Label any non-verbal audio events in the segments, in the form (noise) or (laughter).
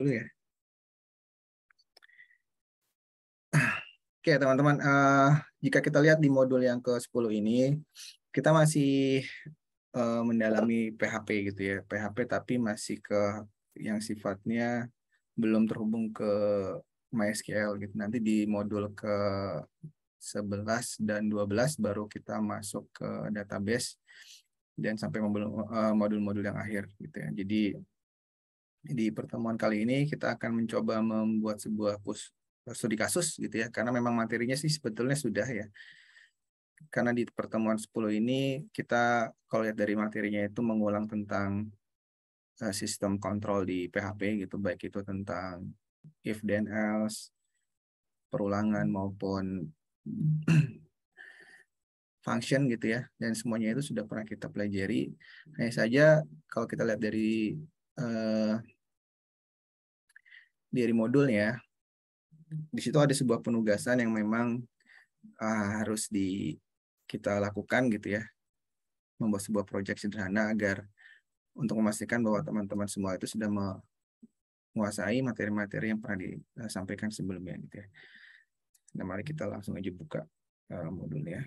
dulu ya. Oke, teman-teman, uh, jika kita lihat di modul yang ke-10 ini, kita masih uh, mendalami PHP gitu ya. PHP tapi masih ke yang sifatnya belum terhubung ke MySQL gitu. Nanti di modul ke 11 dan 12 baru kita masuk ke database dan sampai eh, modul-modul yang akhir gitu ya. Jadi di pertemuan kali ini kita akan mencoba membuat sebuah pus, studi kasus gitu ya, karena memang materinya sih sebetulnya sudah ya. Karena di pertemuan 10 ini kita kalau lihat dari materinya itu mengulang tentang uh, sistem kontrol di PHP gitu, baik itu tentang if then else, perulangan maupun (clears throat) function gitu ya dan semuanya itu sudah pernah kita pelajari hanya saja kalau kita lihat dari uh, eh, dari modul ya. Di situ ada sebuah penugasan yang memang uh, harus di kita lakukan gitu ya. Membuat sebuah proyek sederhana agar untuk memastikan bahwa teman-teman semua itu sudah menguasai materi-materi yang pernah disampaikan sebelumnya gitu ya. Nah, mari kita langsung aja buka uh, eh, modulnya.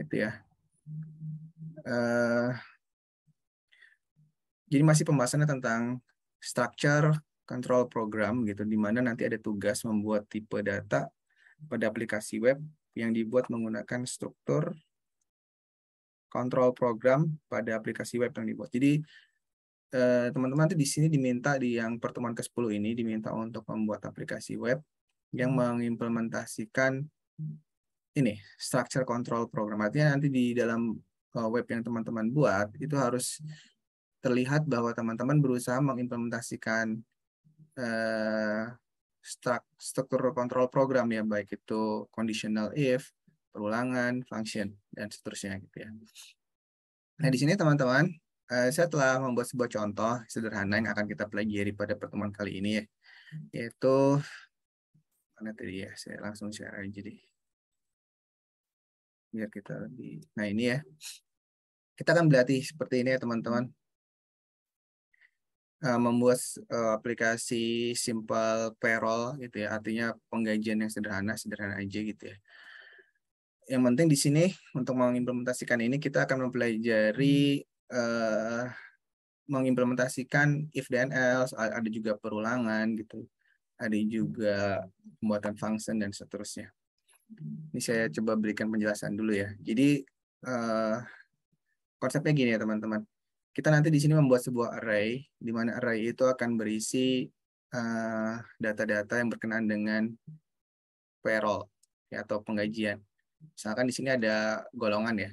itu ya. Eh, jadi masih pembahasannya tentang structure control program gitu, di mana nanti ada tugas membuat tipe data pada aplikasi web yang dibuat menggunakan struktur control program pada aplikasi web yang dibuat. Jadi eh, teman-teman eh, di sini diminta di yang pertemuan ke-10 ini diminta untuk membuat aplikasi web yang hmm. mengimplementasikan ini structure control program. Artinya nanti di dalam uh, web yang teman-teman buat itu harus terlihat bahwa teman-teman berusaha mengimplementasikan uh, struktur kontrol program ya baik itu conditional if, perulangan, function dan seterusnya gitu ya. Nah di sini teman-teman uh, saya telah membuat sebuah contoh sederhana yang akan kita pelajari pada pertemuan kali ini ya, yaitu mana tadi ya saya langsung share aja deh biar kita lebih nah ini ya kita akan berlatih seperti ini ya teman-teman uh, membuat uh, aplikasi simple payroll gitu ya artinya penggajian yang sederhana sederhana aja gitu ya yang penting di sini untuk mengimplementasikan ini kita akan mempelajari uh, mengimplementasikan if dan else ada juga perulangan gitu ada juga pembuatan function dan seterusnya ini saya coba berikan penjelasan dulu ya. Jadi uh, konsepnya gini ya teman-teman. Kita nanti di sini membuat sebuah array, di mana array itu akan berisi eh, data-data uh, yang berkenaan dengan payroll ya, atau penggajian. Misalkan di sini ada golongan ya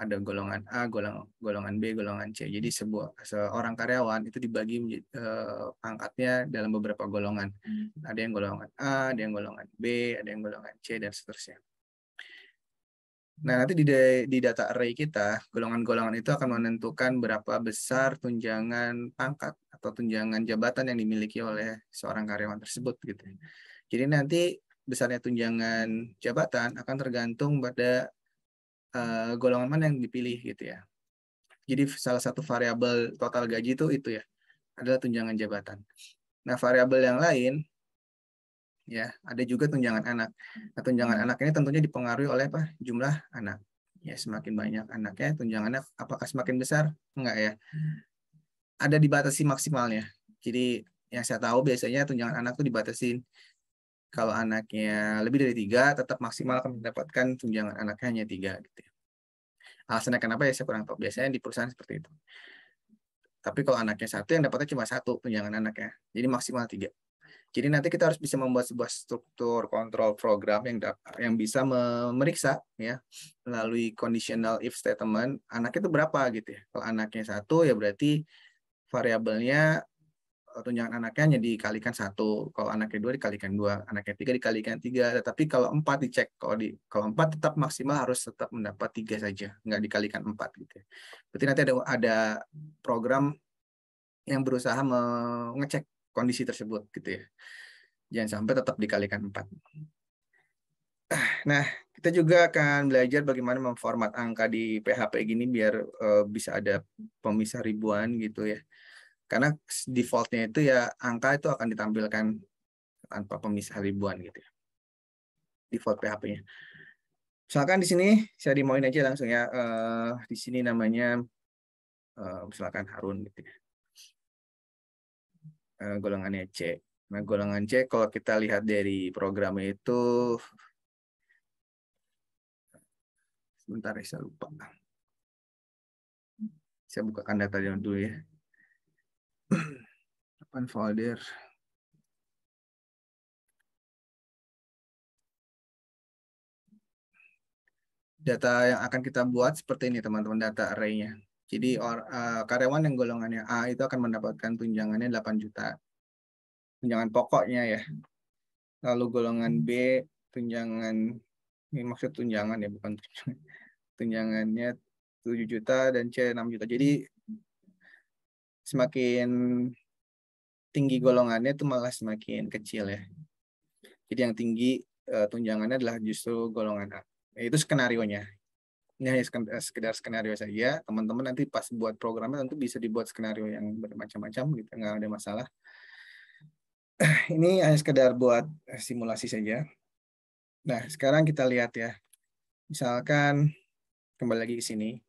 ada golongan A, golongan golongan B, golongan C. Jadi hmm. sebuah seorang karyawan itu dibagi pangkatnya eh, dalam beberapa golongan. Hmm. Ada yang golongan A, ada yang golongan B, ada yang golongan C dan seterusnya. Nah, nanti di, di data array kita, golongan-golongan itu akan menentukan berapa besar tunjangan pangkat atau tunjangan jabatan yang dimiliki oleh seorang karyawan tersebut gitu. Hmm. Jadi nanti besarnya tunjangan jabatan akan tergantung pada Eh, golongan mana yang dipilih gitu ya. Jadi salah satu variabel total gaji itu itu ya adalah tunjangan jabatan. Nah variabel yang lain ya ada juga tunjangan anak. Nah, tunjangan hmm. anak ini tentunya dipengaruhi oleh apa jumlah anak. Ya semakin banyak anaknya tunjangannya apakah semakin besar enggak ya? Ada dibatasi maksimalnya. Jadi yang saya tahu biasanya tunjangan anak itu dibatasi kalau anaknya lebih dari tiga tetap maksimal akan mendapatkan tunjangan anaknya hanya tiga gitu ya. alasannya kenapa ya saya kurang tahu biasanya di perusahaan seperti itu tapi kalau anaknya satu yang dapatnya cuma satu tunjangan anaknya jadi maksimal tiga jadi nanti kita harus bisa membuat sebuah struktur kontrol program yang yang bisa memeriksa ya melalui conditional if statement anaknya itu berapa gitu ya. Kalau anaknya satu ya berarti variabelnya tunjangan anaknya hanya dikalikan satu kalau anaknya dua dikalikan dua anaknya tiga dikalikan tiga tetapi kalau empat dicek kalau di kalau empat tetap maksimal harus tetap mendapat tiga saja nggak dikalikan empat gitu ya. berarti nanti ada ada program yang berusaha mengecek kondisi tersebut gitu ya jangan sampai tetap dikalikan empat nah kita juga akan belajar bagaimana memformat angka di PHP gini biar uh, bisa ada pemisah ribuan gitu ya karena defaultnya itu ya angka itu akan ditampilkan tanpa pemisah ribuan gitu ya. Default PHP-nya. Misalkan di sini saya dimauin aja langsung ya. Uh, di sini namanya uh, misalkan Harun gitu ya. Uh, golongannya C. Nah, golongan C kalau kita lihat dari program itu sebentar ya, saya lupa. Saya bukakan data dulu ya open folder. Data yang akan kita buat seperti ini teman-teman data array-nya. Jadi or, uh, karyawan yang golongannya A itu akan mendapatkan tunjangannya 8 juta. Tunjangan pokoknya ya. Lalu golongan B tunjangan ini maksud tunjangan ya bukan tunjangan. Tunjangannya 7 juta dan C 6 juta. Jadi semakin tinggi golongannya itu malah semakin kecil ya. Jadi yang tinggi uh, tunjangannya adalah justru golongan A. Nah, itu skenario nya. Ini hanya eh, sekedar skenario saja. Teman-teman nanti pas buat programnya tentu bisa dibuat skenario yang bermacam-macam gitu, nggak ada masalah. (clears throat) Ini hanya sekedar buat eh, simulasi saja. Nah, sekarang kita lihat ya. Misalkan kembali lagi ke sini.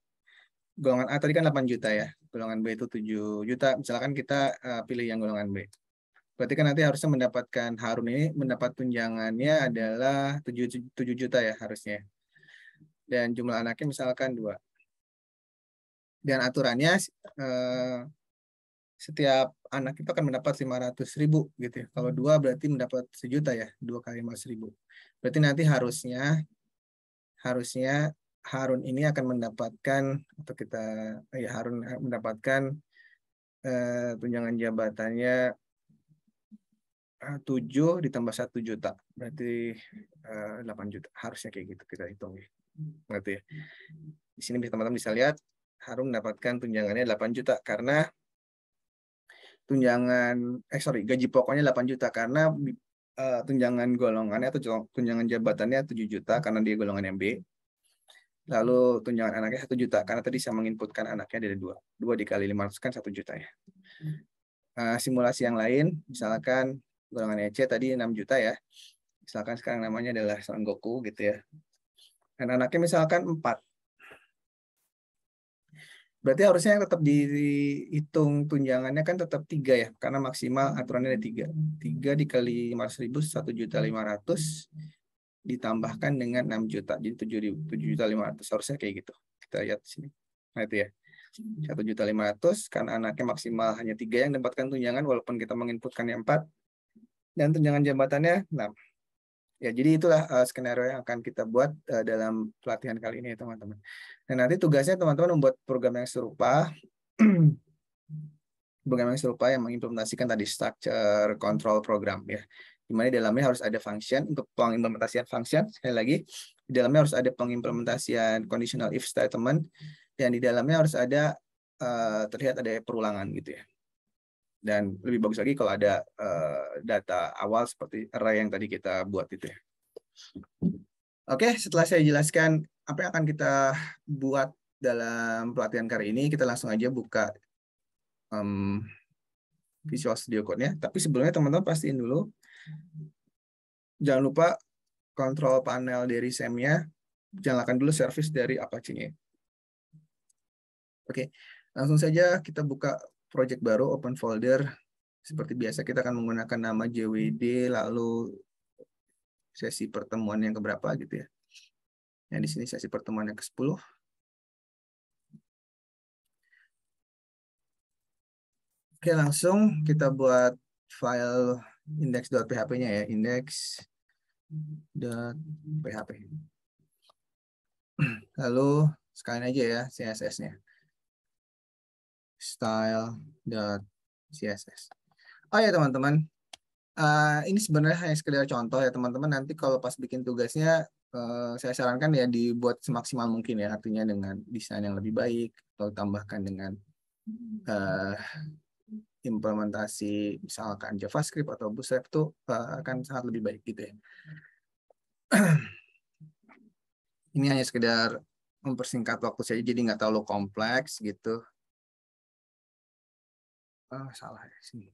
Golongan A tadi kan 8 juta ya golongan B itu 7 juta, misalkan kita uh, pilih yang golongan B. Berarti kan nanti harusnya mendapatkan Harun ini mendapat tunjangannya adalah 7, 7 juta ya harusnya. Dan jumlah anaknya misalkan 2. Dan aturannya uh, setiap anak itu akan mendapat 500 ribu gitu ya. Kalau 2 berarti mendapat sejuta ya, 2 kali 500 ribu. Berarti nanti harusnya harusnya Harun ini akan mendapatkan atau kita ya Harun mendapatkan uh, tunjangan jabatannya eh, tujuh ditambah satu juta berarti eh, delapan 8 juta harusnya kayak gitu kita hitung ya. Berarti ya. Di sini teman-teman bisa lihat Harun mendapatkan tunjangannya 8 juta karena tunjangan eh sorry gaji pokoknya 8 juta karena uh, tunjangan golongannya atau tunjangan jabatannya 7 juta karena dia golongan MB lalu tunjangan anaknya satu juta karena tadi saya menginputkan anaknya dari dua dua dikali lima ratus kan satu juta ya uh, simulasi yang lain misalkan golongan EC tadi enam juta ya misalkan sekarang namanya adalah Son Goku gitu ya dan anaknya misalkan empat berarti harusnya yang tetap dihitung tunjangannya kan tetap tiga ya karena maksimal aturannya ada tiga tiga dikali lima ratus ribu satu juta lima ratus ditambahkan dengan 6 juta jadi 7 juta 500 harusnya kayak gitu kita lihat sini nah itu ya 1 juta 500. karena anaknya maksimal hanya tiga yang dapatkan tunjangan walaupun kita menginputkan yang empat dan tunjangan jabatannya enam ya jadi itulah uh, skenario yang akan kita buat uh, dalam pelatihan kali ini ya, teman-teman nah nanti tugasnya teman-teman membuat program yang serupa (clears throat) program yang serupa yang mengimplementasikan tadi structure control program ya di mana di dalamnya harus ada function untuk pengimplementasian function sekali lagi di dalamnya harus ada pengimplementasian conditional if statement dan di dalamnya harus ada uh, terlihat ada perulangan gitu ya dan lebih bagus lagi kalau ada uh, data awal seperti array yang tadi kita buat itu ya oke setelah saya jelaskan apa yang akan kita buat dalam pelatihan kali ini kita langsung aja buka um, Visual Studio Code-nya tapi sebelumnya teman-teman pastiin dulu Jangan lupa kontrol panel dari SEM-nya. Nyalakan dulu service dari Apache-nya. Oke, langsung saja kita buka project baru, open folder. Seperti biasa kita akan menggunakan nama JWD, lalu sesi pertemuan yang keberapa gitu ya. Nah di sini sesi pertemuan yang ke-10. Oke, langsung kita buat file index.php-nya ya, index.php. Lalu sekalian aja ya CSS-nya. style.css. Oh ya teman-teman, uh, ini sebenarnya hanya sekedar contoh ya teman-teman. Nanti kalau pas bikin tugasnya uh, saya sarankan ya dibuat semaksimal mungkin ya, artinya dengan desain yang lebih baik atau tambahkan dengan uh, implementasi misalkan JavaScript atau Bootstrap itu eh, akan sangat lebih baik gitu ya. (clears throat) Ini hanya sekedar mempersingkat waktu saja jadi nggak terlalu kompleks gitu. Oh, salah ya sini.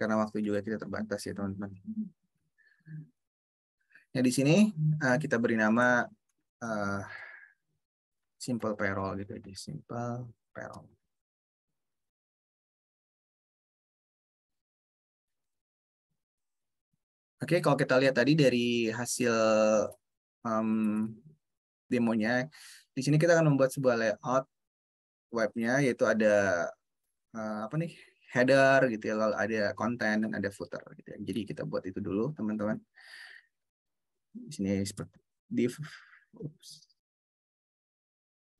Karena waktu juga kita terbatas ya teman-teman. Nah di sini uh, kita beri nama uh, simple payroll gitu aja simple payroll. Oke, kalau kita lihat tadi dari hasil um, demonya, di sini kita akan membuat sebuah layout webnya, yaitu ada uh, apa nih header gitu ya, lalu ada konten dan ada footer gitu ya. Jadi kita buat itu dulu teman-teman. Di sini seperti div, oops,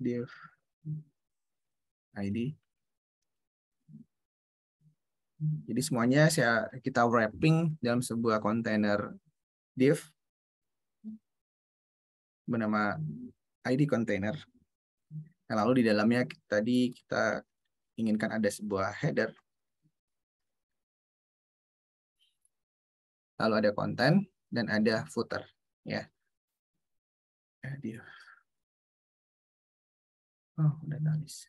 div id jadi semuanya saya kita wrapping dalam sebuah kontainer div bernama ID container. Nah, lalu di dalamnya tadi kita inginkan ada sebuah header. Lalu ada konten dan ada footer ya. Nah, oh, udah nulis.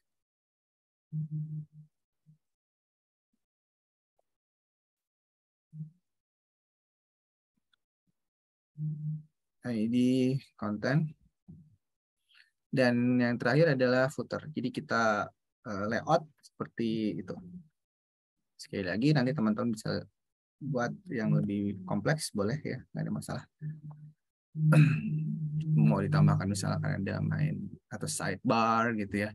Nah, ID konten. Dan yang terakhir adalah footer. Jadi kita eh, layout seperti itu. Sekali lagi nanti teman-teman bisa buat yang lebih kompleks boleh ya, nggak ada masalah. (clears throat) Mau ditambahkan misalkan ada main atau sidebar gitu ya.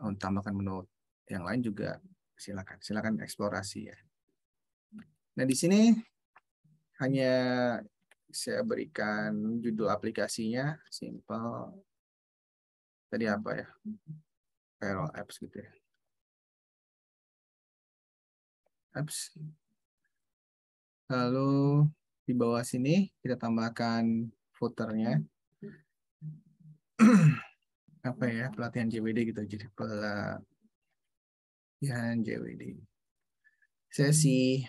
Mau tambahkan menu yang lain juga silakan. Silakan eksplorasi ya. Nah, di sini hanya saya berikan judul aplikasinya simple tadi apa ya payroll apps gitu ya apps lalu di bawah sini kita tambahkan footernya (clears throat) apa ya pelatihan JWD gitu jadi pelatihan JWD sesi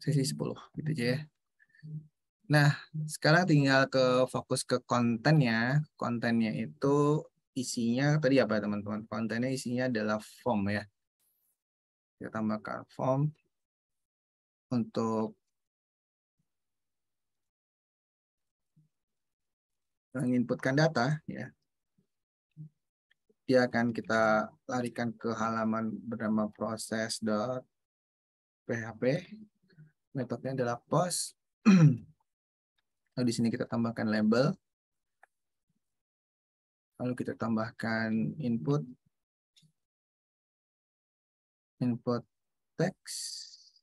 sesi 10 gitu aja ya. Nah, sekarang tinggal ke fokus ke kontennya. Kontennya itu isinya tadi apa teman-teman? Kontennya isinya adalah form ya. Kita tambahkan form untuk menginputkan data ya. Dia akan kita larikan ke halaman bernama proses.php metodenya adalah post. Lalu di sini kita tambahkan label. Lalu kita tambahkan input. Input text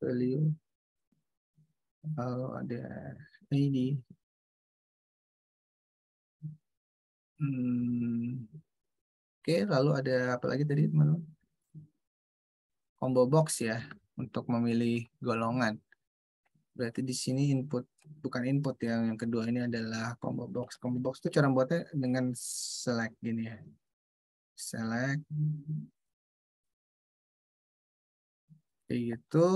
value. Lalu ada ID. Hmm. Oke, lalu ada apa lagi tadi teman-teman? Combo box ya untuk memilih golongan. Berarti di sini input bukan input ya. Yang kedua ini adalah combo box. Combo box itu cara buatnya dengan select gini ya. Select kayak gitu.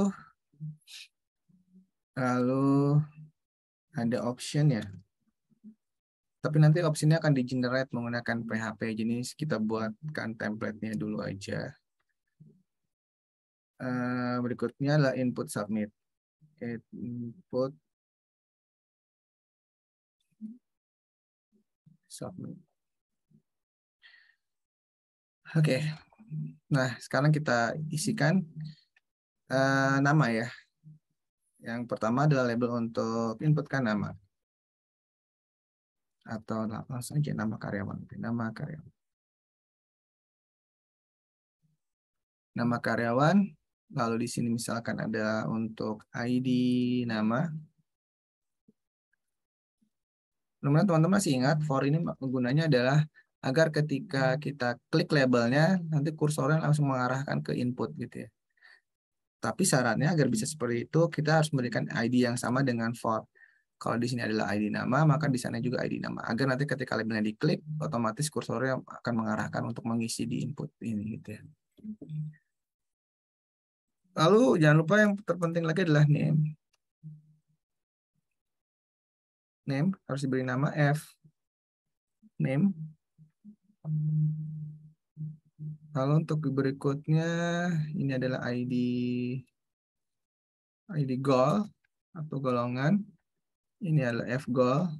Lalu ada option ya tapi nanti opsinya akan di generate menggunakan PHP jadi kita buatkan template-nya dulu aja Eh, berikutnya adalah input submit. Input submit. Oke, okay. nah sekarang kita isikan uh, nama ya. Yang pertama adalah label untuk inputkan nama atau langsung aja nama karyawan, nama karyawan, nama karyawan, Lalu di sini misalkan ada untuk ID nama. Kemudian teman-teman masih ingat for ini gunanya adalah agar ketika kita klik labelnya nanti kursornya langsung mengarahkan ke input gitu ya. Tapi syaratnya agar bisa seperti itu kita harus memberikan ID yang sama dengan for. Kalau di sini adalah ID nama, maka di sana juga ID nama. Agar nanti ketika labelnya diklik, otomatis kursornya akan mengarahkan untuk mengisi di input ini gitu ya. Lalu jangan lupa yang terpenting lagi adalah name. Name harus diberi nama F. Name. Lalu untuk berikutnya ini adalah ID ID goal atau golongan. Ini adalah F goal.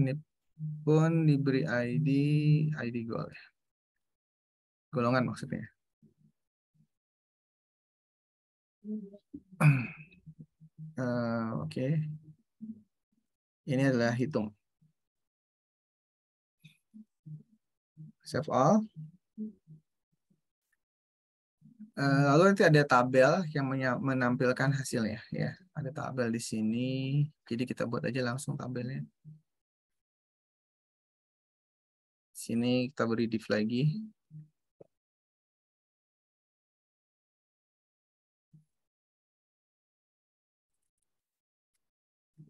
Ini pun diberi ID ID goal ya golongan maksudnya. Uh, (clears throat) Oke, okay. ini adalah hitung. Save all. Eh, lalu nanti ada tabel yang menampilkan hasilnya, ya. Ada tabel di sini, jadi kita buat aja langsung tabelnya. Sini kita beri div lagi.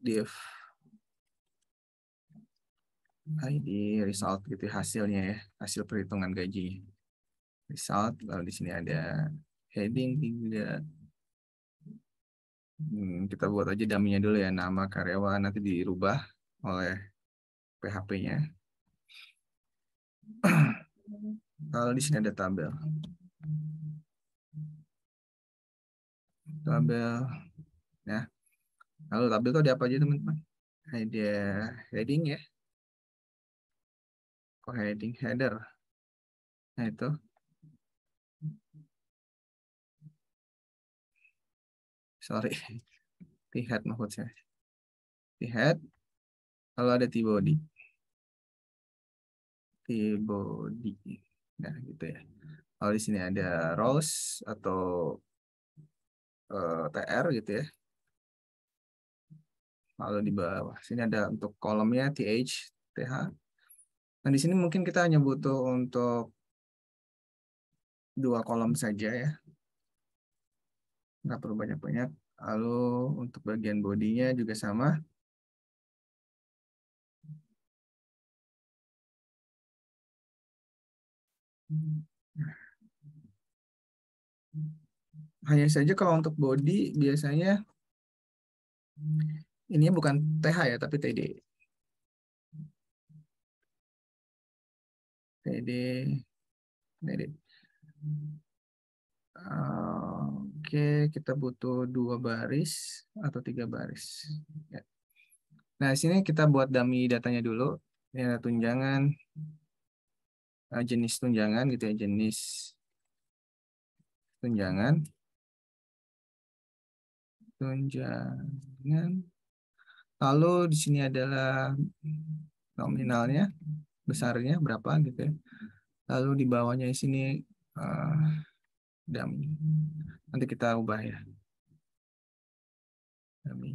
div ID result gitu ya, hasilnya ya hasil perhitungan gaji result lalu di sini ada heading tiga hmm, kita buat aja daminya dulu ya nama karyawan nanti dirubah oleh PHP-nya lalu di sini ada tabel tabel ya Lalu tabel itu ada apa aja teman-teman? Ada heading ya. Kok heading? Header. Nah itu. Sorry. T-head maksud saya. T-head. Lalu ada T-body. T-body. Nah gitu ya. Lalu di sini ada rows atau uh, eh, TR gitu ya lalu di bawah sini ada untuk kolomnya th th nah di sini mungkin kita hanya butuh untuk dua kolom saja ya nggak perlu banyak-banyak lalu untuk bagian bodinya juga sama hanya saja kalau untuk body biasanya ini bukan TH ya, tapi TD. TD, TD. Oke, kita butuh dua baris atau tiga baris. Ya. Nah, di sini kita buat dummy datanya dulu. Ini ada tunjangan, nah, jenis tunjangan gitu ya, jenis tunjangan tunjangan Lalu di sini adalah hmm, nominalnya, besarnya berapa gitu ya. Lalu di bawahnya di sini uh, eh, dummy. Nanti kita ubah ya. Dummy.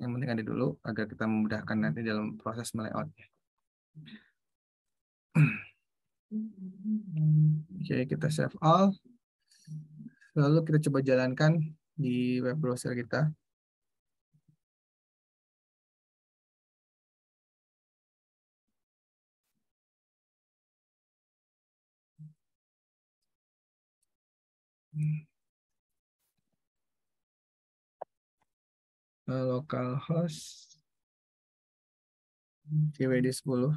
Yang penting ada dulu agar kita memudahkan nanti dalam proses melayoutnya. (clears throat) Oke, okay, kita save all. Lalu kita coba jalankan di web browser kita. Hmm. Eh, Local host CWD 10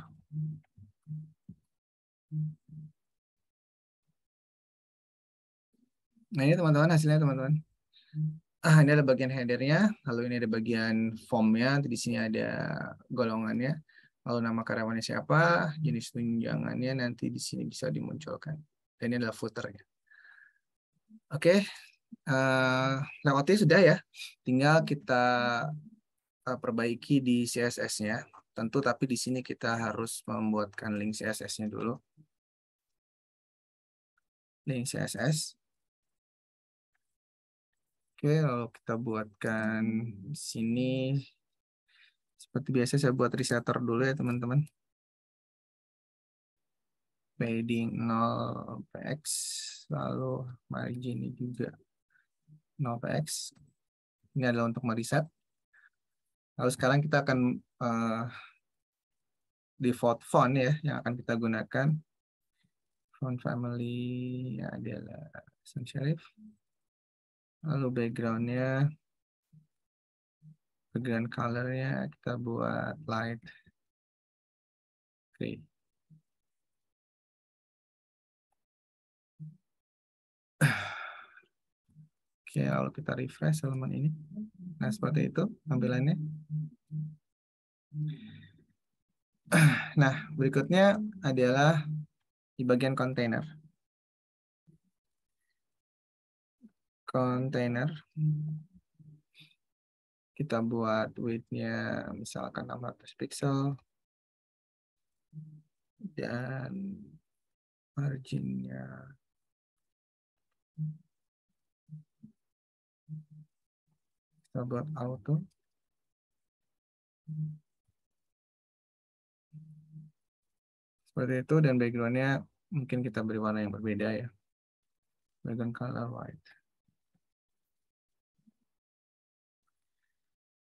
Nah ini teman-teman hasilnya teman-teman ah, Ini ada bagian headernya Lalu ini ada bagian formnya Di sini ada golongannya Lalu nama karyawannya siapa Jenis tunjangannya nanti di sini bisa dimunculkan Dan ini adalah footernya Oke, okay. uh, eh, lewati sudah ya. Tinggal kita uh, perbaiki di CSS-nya. Tentu tapi di sini kita harus membuatkan link CSS-nya dulu. Link CSS. Oke, okay, lalu kita buatkan sini. Seperti biasa saya buat resetter dulu ya teman-teman padding 0 px lalu margin ini juga 0 px ini adalah untuk mereset lalu sekarang kita akan uh, default font ya yang akan kita gunakan font family ya, adalah sans serif lalu backgroundnya background colornya kita buat light gray Oke, kalau kita refresh halaman ini. Nah, seperti itu tampilannya. Nah, berikutnya adalah di bagian container. Container. Kita buat width-nya misalkan 600 pixel. Dan marginnya kita buat auto. Seperti itu dan backgroundnya mungkin kita beri warna yang berbeda ya. Background color white.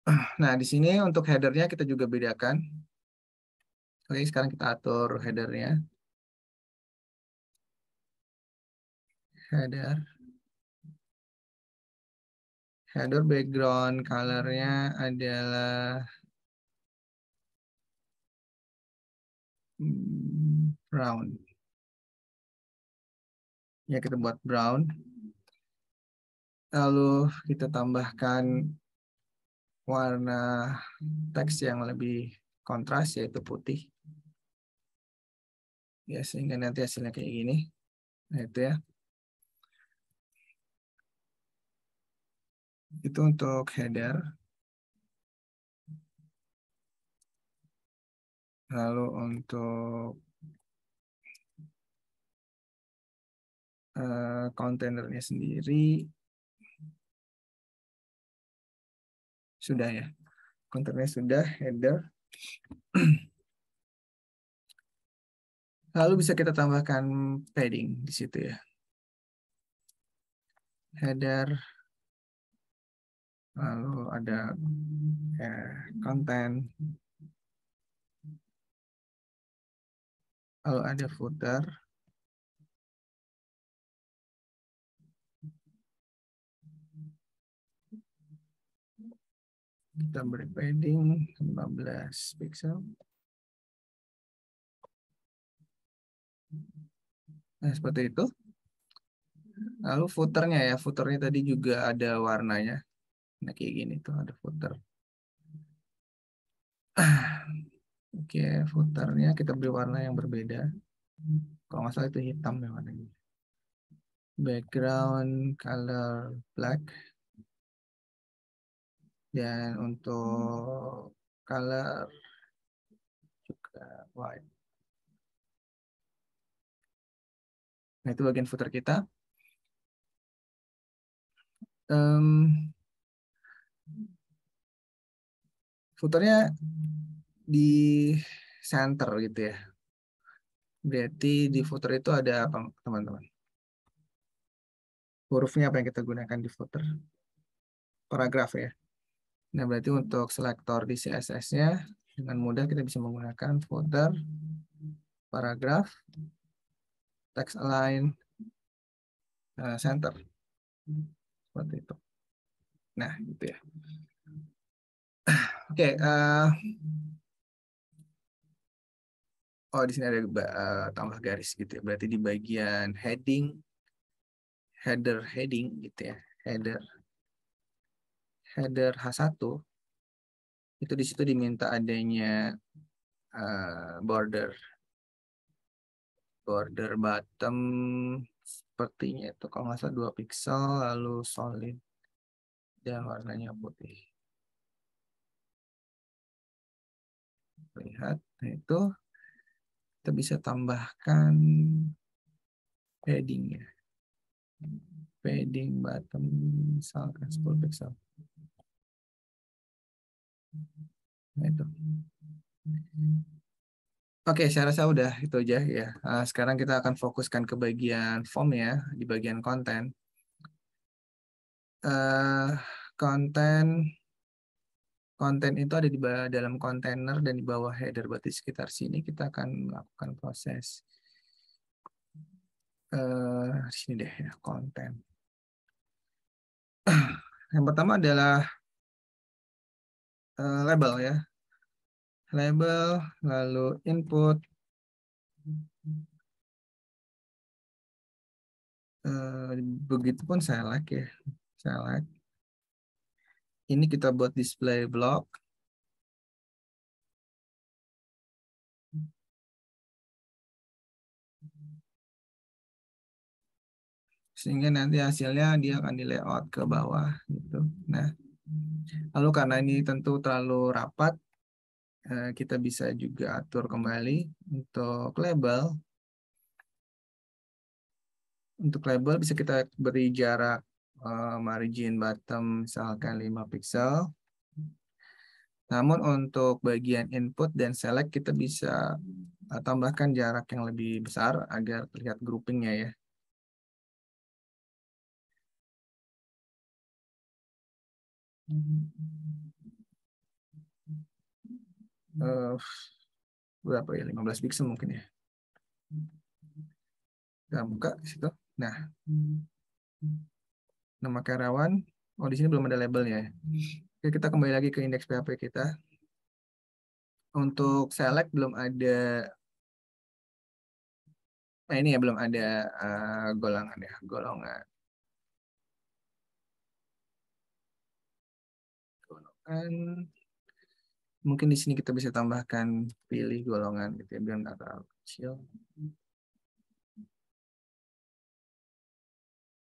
(clears throat) Nah, di sini untuk headernya kita juga bedakan. Oke, sekarang kita atur headernya. header header background colornya adalah hmm, brown ya kita buat brown lalu kita tambahkan warna teks yang lebih kontras yaitu putih ya sehingga nanti hasilnya kayak gini nah itu ya itu untuk header. Lalu untuk eh, kontainernya uh, sendiri sudah ya kontennya sudah header lalu bisa kita tambahkan padding di situ ya header lalu ada ya, konten, lalu ada footer, kita beri padding 15 pixel. Nah, seperti itu. Lalu footernya ya, footernya tadi juga ada warnanya. Nah, kayak gini tuh ada footer. Oke, okay, footernya kita beri warna yang berbeda. Kalau nggak salah itu hitam ya warnanya. Background color black. Dan untuk color juga white. Nah, itu bagian footer kita. Um, Fotornya di center gitu ya. Berarti di footer itu ada apa teman-teman? Hurufnya apa yang kita gunakan di footer? Paragraf ya. Nah berarti untuk selektor di CSS-nya dengan mudah kita bisa menggunakan footer, paragraf, text align, eh, center. Seperti itu. Nah gitu ya. (clears throat) Oke. Okay, uh, eh, oh di sini ada uh, eh, tambah garis gitu ya. Berarti di bagian heading, header heading gitu ya, header header H1 itu di situ diminta adanya uh, border border bottom sepertinya itu kalau nggak salah dua pixel lalu solid dan warnanya putih. lihat nah itu kita bisa tambahkan padding ya padding bottom misalkan 10 pixel nah itu Oke, okay, saya rasa udah itu aja ya. Eh, sekarang kita akan fokuskan ke bagian form ya, di bagian konten. Uh, konten konten itu ada di dalam kontainer dan di bawah header berarti sekitar sini kita akan melakukan proses uh, sini deh ya konten (clears throat) yang pertama adalah uh, label ya label lalu input uh, begitupun select ya select ini kita buat display block. Sehingga nanti hasilnya dia akan di layout ke bawah gitu. Nah, lalu karena ini tentu terlalu rapat, eh, kita bisa juga atur kembali untuk label. Untuk label bisa kita beri jarak Eh, margin bottom misalkan 5 pixel. Namun untuk bagian input dan select kita bisa eh, tambahkan jarak yang lebih besar agar terlihat groupingnya ya. Uh, berapa ya 15 pixel mungkin ya kita buka situ nah nama karyawan. Oh, di sini belum ada labelnya. Oke, kita kembali lagi ke indeks PHP kita. Untuk select belum ada Nah, ini ya belum ada uh, golongan ya, golongan. Golongan. Mungkin di sini kita bisa tambahkan pilih golongan gitu ya, biar nggak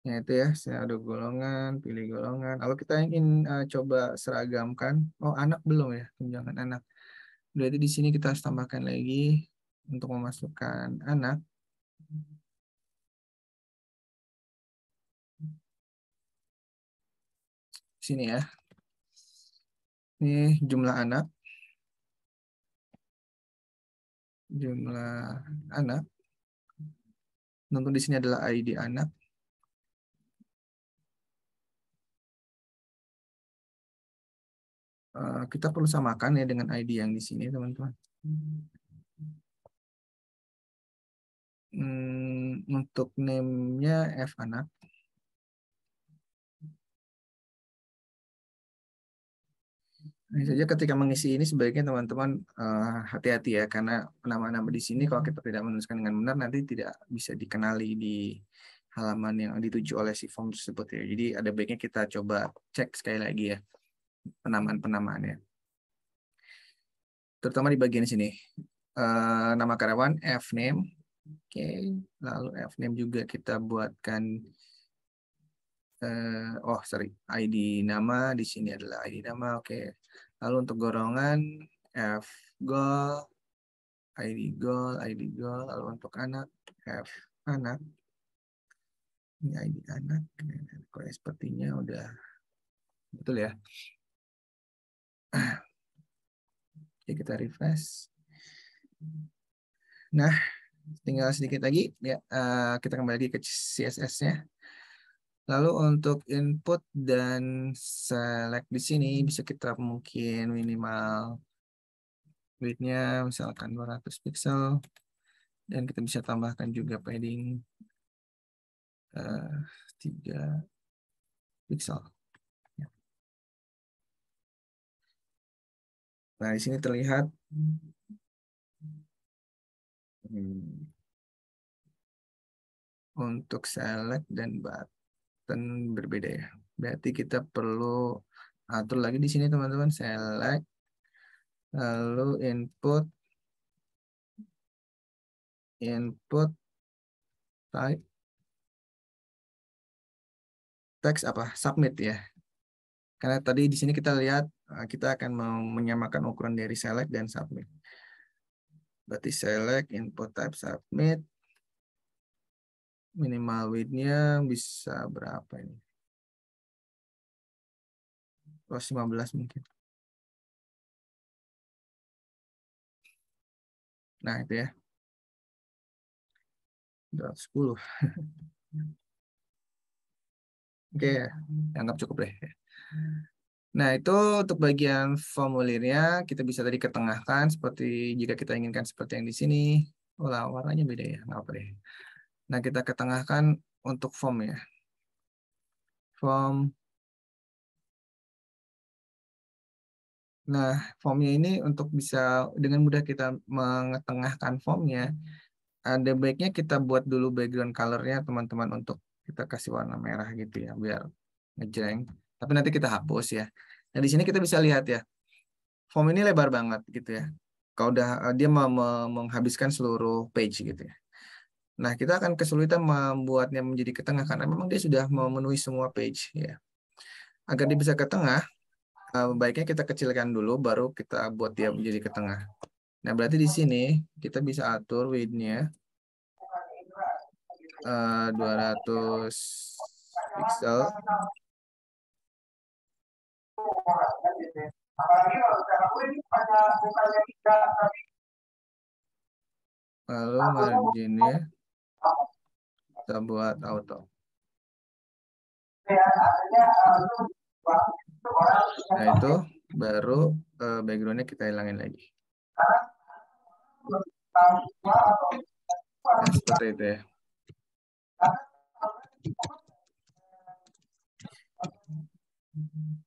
ya itu ya ada golongan pilih golongan kalau kita ingin uh, coba seragamkan oh anak belum ya tunjangan anak berarti di sini kita harus tambahkan lagi untuk memasukkan anak sini ya ini jumlah anak jumlah anak Nonton di sini adalah ID anak Eh, kita perlu samakan ya dengan ID yang di sini teman-teman. Hmm, untuk name-nya F anak. Ini saja ketika mengisi ini sebaiknya teman-teman eh, hati-hati uh, ya karena nama-nama di sini kalau kita tidak menuliskan dengan benar nanti tidak bisa dikenali di halaman yang dituju oleh si form tersebut ya. Jadi ada baiknya kita coba cek sekali lagi ya penamaan-penamaannya. Terutama di bagian sini. Uh, nama karyawan, F name. Oke, okay. lalu F name juga kita buatkan uh, oh sorry, ID nama di sini adalah ID nama. Oke. Okay. Lalu untuk golongan F goal ID goal, ID goal, lalu untuk anak F anak. Ini ID anak. Eh, kok sepertinya udah betul ya. Oke, kita refresh. Nah, tinggal sedikit lagi ya uh, kita kembali lagi ke CSS-nya. Lalu untuk input dan select di sini bisa kita mungkin minimal width-nya misalkan 200 pixel dan kita bisa tambahkan juga padding uh, eh, 3 pixel. Nah, di sini terlihat hmm. untuk select dan button berbeda ya. Berarti kita perlu atur lagi di sini teman-teman select lalu input input type teks apa submit ya. Karena tadi di sini kita lihat Eh, kita akan menyamakan ukuran dari select dan submit. Berarti select, input type, submit. Minimal width-nya bisa berapa ini? 15 mungkin. Nah, itu ya. 210. (laughs) Oke, anggap cukup deh. Nah, itu untuk bagian formulirnya kita bisa tadi ketengahkan seperti jika kita inginkan seperti yang di sini. Oh, warnanya beda ya, nggak apa deh. Nah, kita ketengahkan untuk form ya. Form. Nah, formnya ini untuk bisa dengan mudah kita mengetengahkan formnya, ada baiknya kita buat dulu background color-nya, teman-teman untuk kita kasih warna merah gitu ya, biar ngejreng tapi nanti kita hapus ya. Nah di sini kita bisa lihat ya, form ini lebar banget gitu ya. Kalau udah eh, dia mau menghabiskan seluruh page gitu ya. Nah kita akan kesulitan membuatnya menjadi ke tengah karena memang dia sudah memenuhi semua page ya. Agar dia bisa ke tengah, eh, baiknya kita kecilkan dulu baru kita buat dia menjadi ke tengah. Nah berarti di sini kita bisa atur widthnya nya eh, 200 pixel Lalu kan gitu lalu marginnya kita buat auto ya, eh, nah itu baru uh, backgroundnya kita hilangin lagi nah, seperti itu ya Thank eh, you.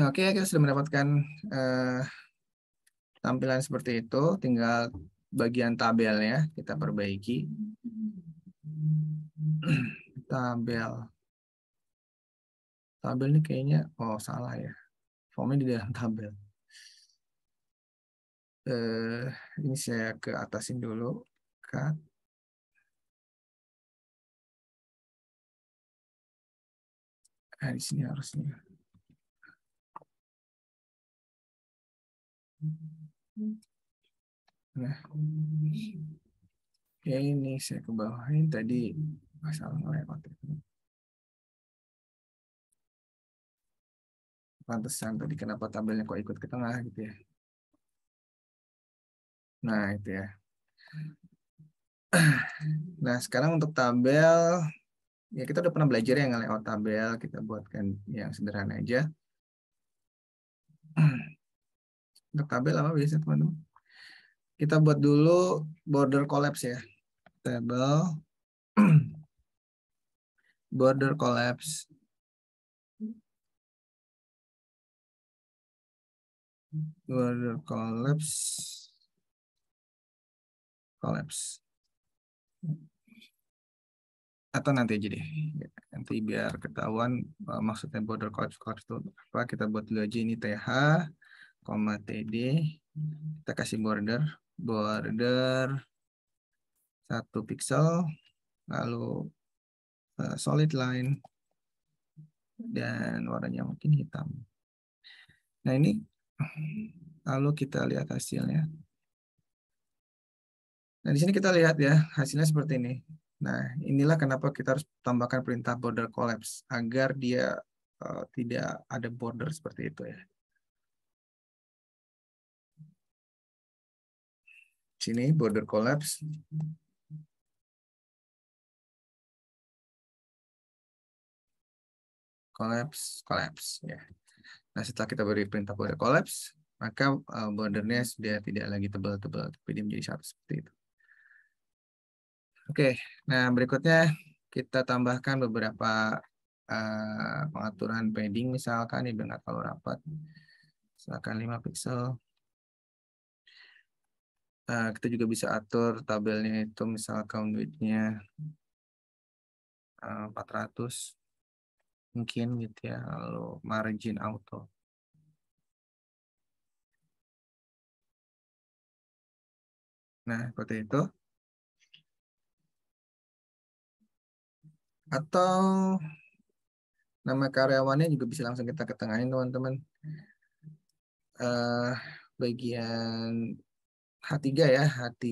Nah, oke, okay, kita sudah mendapatkan uh, tampilan seperti itu. Tinggal bagian tabelnya kita perbaiki. Tabel. Tabel ini kayaknya, oh salah ya. Formnya di dalam tabel. Uh, ini saya ke atasin dulu. Cut. Nah, di sini harusnya. Nah, ya ini saya ke bawahin tadi masalah lewat itu. Pantesan tadi kenapa tabelnya kok ikut ke tengah gitu ya. Nah, itu ya. Nah, sekarang untuk tabel, ya kita udah pernah belajar yang layout tabel, kita buatkan yang sederhana aja. Untuk tabel apa biasanya teman-teman? Kita buat dulu border collapse ya. Table (clears throat) border collapse. Border collapse. Collapse. Atau nanti aja deh. Nanti biar ketahuan eh, maksudnya border collapse collapse itu apa kita buat dulu aja ini TH koma td kita kasih border border satu pixel lalu eh, solid line dan warnanya mungkin hitam nah ini lalu kita lihat hasilnya nah di sini kita lihat ya hasilnya seperti ini nah inilah kenapa kita harus tambahkan perintah border collapse agar dia uh, tidak ada border seperti itu ya Sini border collapse. Collapse, collapse ya. Nah, setelah kita beri perintah border collapse, maka eh, bordernya sudah tidak lagi tebal-tebal, tapi dia menjadi satu seperti itu. Oke, nah berikutnya kita tambahkan beberapa uh, pengaturan padding misalkan ini dengan kalau rapat. Misalkan 5 pixel. Nah, kita juga bisa atur tabelnya itu misal duitnya weight 400 mungkin gitu ya, lalu margin auto. Nah, seperti itu. Atau nama karyawannya juga bisa langsung kita ketengahin teman-teman. Uh, bagian H3 ya, H3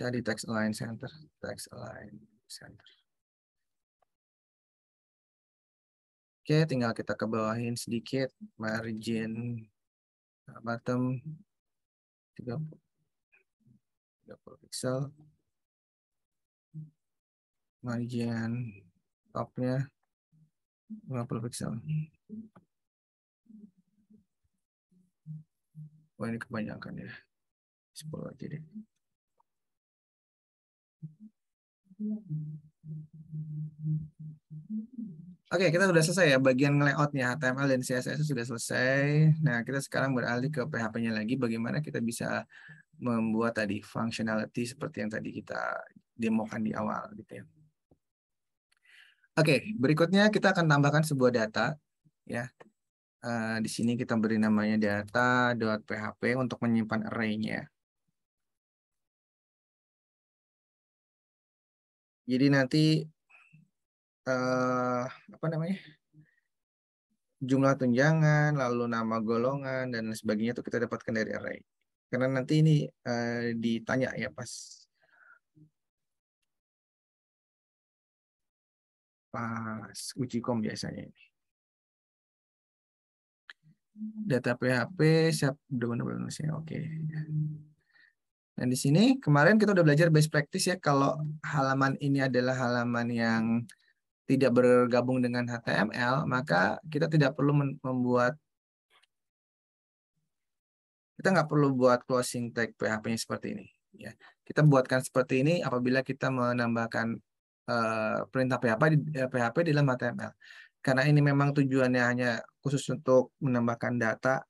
jadi text align center, text align center. Oke, tinggal kita ke bawahin sedikit margin uh, bottom 30 30 pixel. Margin topnya 50 pixel. Wah ini kebanyakan ya. Sepuluh lagi deh. Oke, okay, kita sudah selesai ya bagian layoutnya HTML dan CSS sudah selesai. Nah, kita sekarang beralih ke PHP-nya lagi. Bagaimana kita bisa membuat tadi functionality seperti yang tadi kita demokan di awal gitu ya. Oke, okay, berikutnya kita akan tambahkan sebuah data ya. Eh, di sini kita beri namanya data.php untuk menyimpan arraynya. Jadi nanti uh, apa namanya jumlah tunjangan, lalu nama golongan dan sebagainya itu kita dapatkan dari array. Karena nanti ini uh, ditanya ya pas pas uji kom biasanya ini data PHP siap domain Indonesia. Oke. Dan di sini kemarin kita udah belajar best practice ya kalau halaman ini adalah halaman yang tidak bergabung dengan HTML, maka kita tidak perlu membuat kita nggak perlu buat closing tag PHP-nya seperti ini. Ya, kita buatkan seperti ini apabila kita menambahkan uh, perintah PHP di, PHP eh, di dalam HTML karena ini memang tujuannya hanya khusus untuk menambahkan data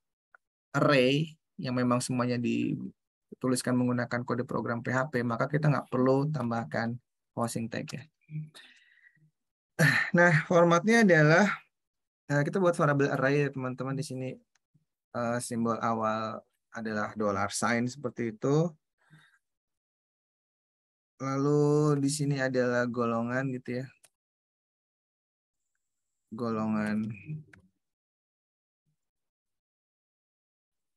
array yang memang semuanya dituliskan menggunakan kode program PHP, maka kita nggak perlu tambahkan housing tag ya. Nah, formatnya adalah eh, kita buat variable array ya, teman-teman di sini eh, simbol awal adalah dollar sign seperti itu. Lalu di sini adalah golongan gitu ya, golongan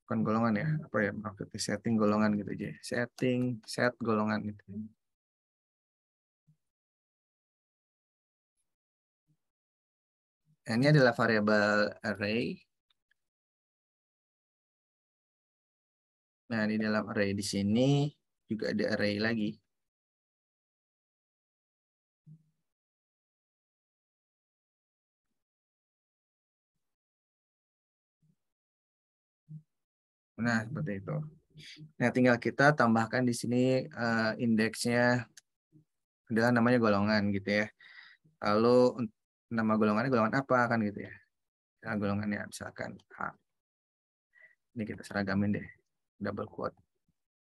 bukan golongan ya apa ya maksudnya setting golongan gitu aja setting set golongan gitu nah, ini adalah variabel array nah di dalam array di sini juga ada array lagi Nah, seperti itu. Nah, tinggal kita tambahkan di sini uh, indeksnya adalah namanya golongan gitu ya. Lalu nama golongannya golongan apa kan gitu ya. Nah, golongannya misalkan H. Ini kita seragamin deh. Double quote.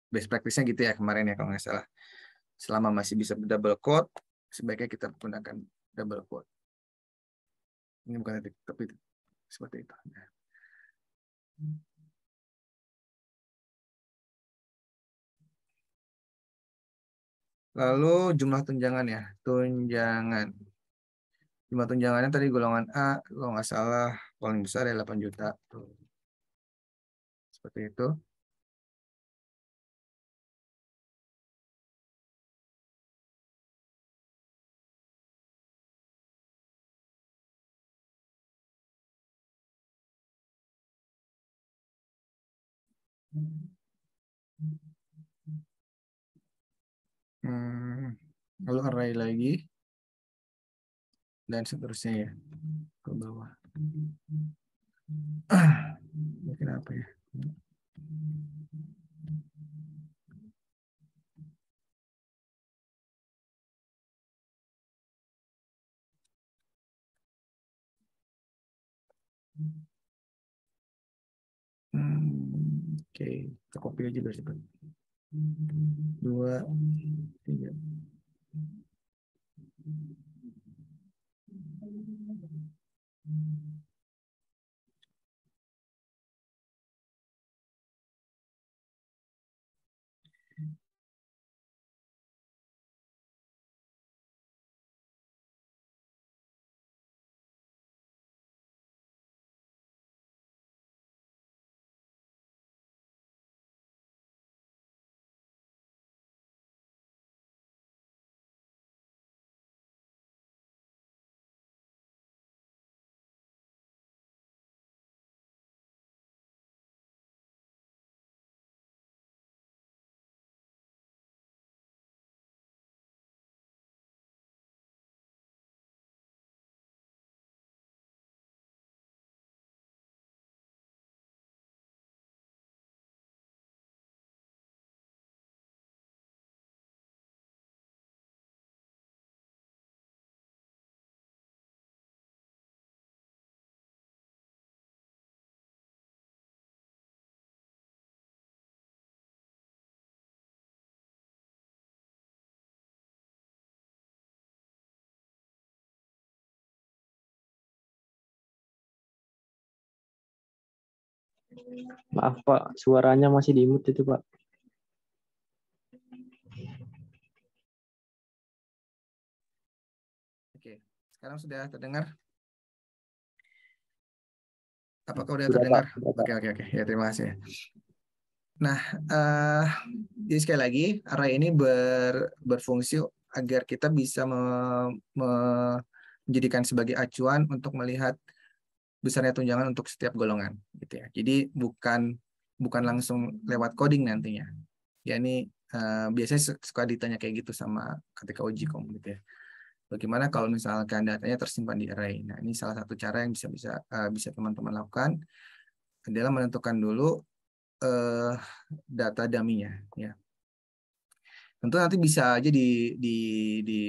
Best practice-nya gitu ya kemarin ya kalau nggak salah. Selama masih bisa double quote, sebaiknya kita gunakan double quote. Ini bukan titik, tapi seperti itu. Nah. Lalu jumlah tunjangan ya, tunjangan. Jumlah tunjangannya tadi golongan A, kalau nggak salah paling besar ya 8 juta. Seperti itu. Thank you. hmm, lalu array lagi dan seterusnya ya ke bawah (clears throat) mungkin apa ya Hmm, Oke, okay. kita copy aja biar cepat dua, tiga. Maaf Pak, suaranya masih di mute itu Pak. Oke, sekarang sudah terdengar? Apakah sudah terdengar? Pak. oke, oke, oke. Ya, terima kasih. Nah, uh, jadi sekali lagi, array ini ber, berfungsi agar kita bisa me, me, menjadikan sebagai acuan untuk melihat besarnya tunjangan untuk setiap golongan gitu ya. Jadi bukan bukan langsung lewat coding nantinya. Ya ini uh, biasanya suka ditanya kayak gitu sama ketika uji kom gitu ya. Bagaimana kalau misalkan datanya tersimpan di array? Nah, ini salah satu cara yang bisa bisa uh, bisa teman-teman lakukan adalah menentukan dulu uh, data daminya ya tentu nanti bisa aja di di di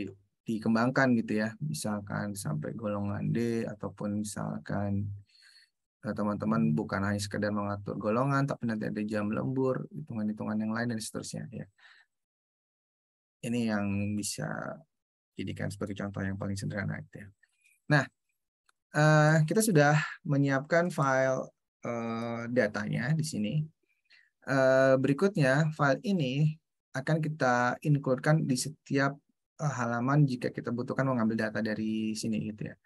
dikembangkan gitu ya misalkan sampai golongan D ataupun misalkan eh, teman-teman bukan hanya sekedar mengatur golongan tapi nanti ada jam lembur hitungan-hitungan yang lain dan seterusnya ya ini yang bisa jadikan sebagai contoh yang paling sederhana itu ya nah uh, kita sudah menyiapkan file uh, datanya di sini uh, berikutnya file ini akan kita includekan di setiap Eh, halaman jika kita butuhkan mengambil data dari sini gitu ya.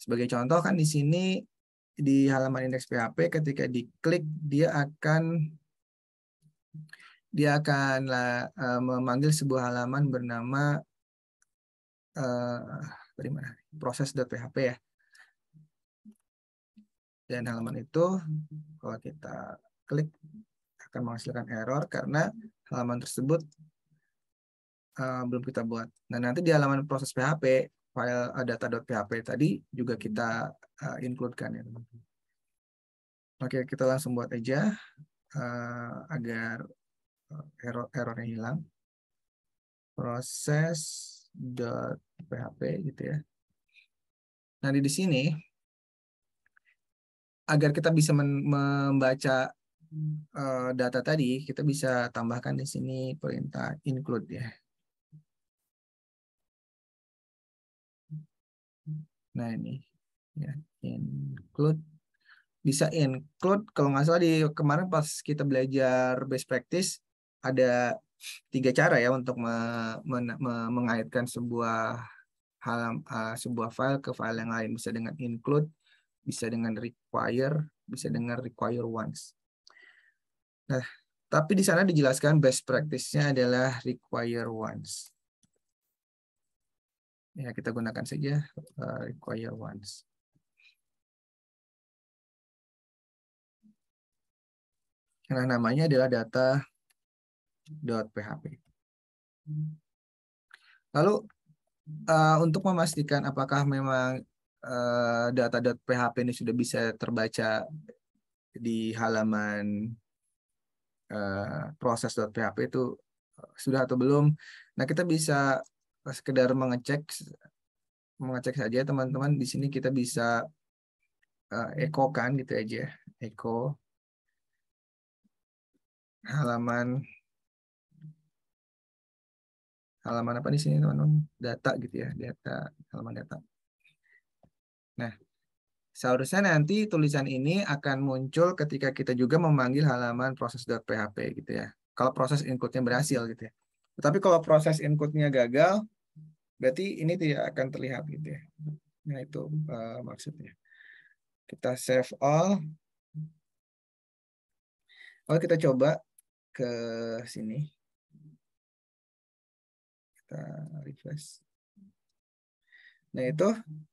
Sebagai contoh kan di sini di halaman indeks PHP ketika diklik dia akan dia akan uh, memanggil sebuah halaman bernama uh, proses.php ya. Dan halaman itu kalau kita klik akan menghasilkan error karena halaman tersebut uh, belum kita buat. Nah nanti di halaman proses PHP file uh, eh, data.php tadi juga kita uh, include-kan ya Oke kita langsung buat aja uh, agar error errornya hilang. Proses.php gitu ya. Nah di sini agar kita bisa membaca data tadi, kita bisa tambahkan di sini perintah include ya. Nah ini ya include bisa include kalau nggak salah di kemarin pas kita belajar best practice ada tiga cara ya untuk me, me, me, mengaitkan sebuah hal uh, sebuah file ke file yang lain bisa dengan include bisa dengan require bisa dengan require once nah tapi di sana dijelaskan best practice-nya adalah require once ya kita gunakan saja uh, require once. Nah, namanya adalah data. php. Lalu uh, untuk memastikan apakah memang uh, php ini sudah bisa terbaca di halaman uh, php itu uh, sudah atau belum. Nah, kita bisa sekedar mengecek mengecek saja teman-teman di sini kita bisa uh, eh, eko kan gitu aja echo halaman halaman apa di sini teman-teman data gitu ya data halaman data nah seharusnya nanti tulisan ini akan muncul ketika kita juga memanggil halaman proses.php gitu ya. Kalau proses inputnya berhasil gitu ya. Tetapi kalau proses inputnya gagal, berarti ini tidak akan terlihat gitu ya. Nah itu uh, maksudnya. Kita save all. Oh kita coba ke sini. Kita refresh. Nah itu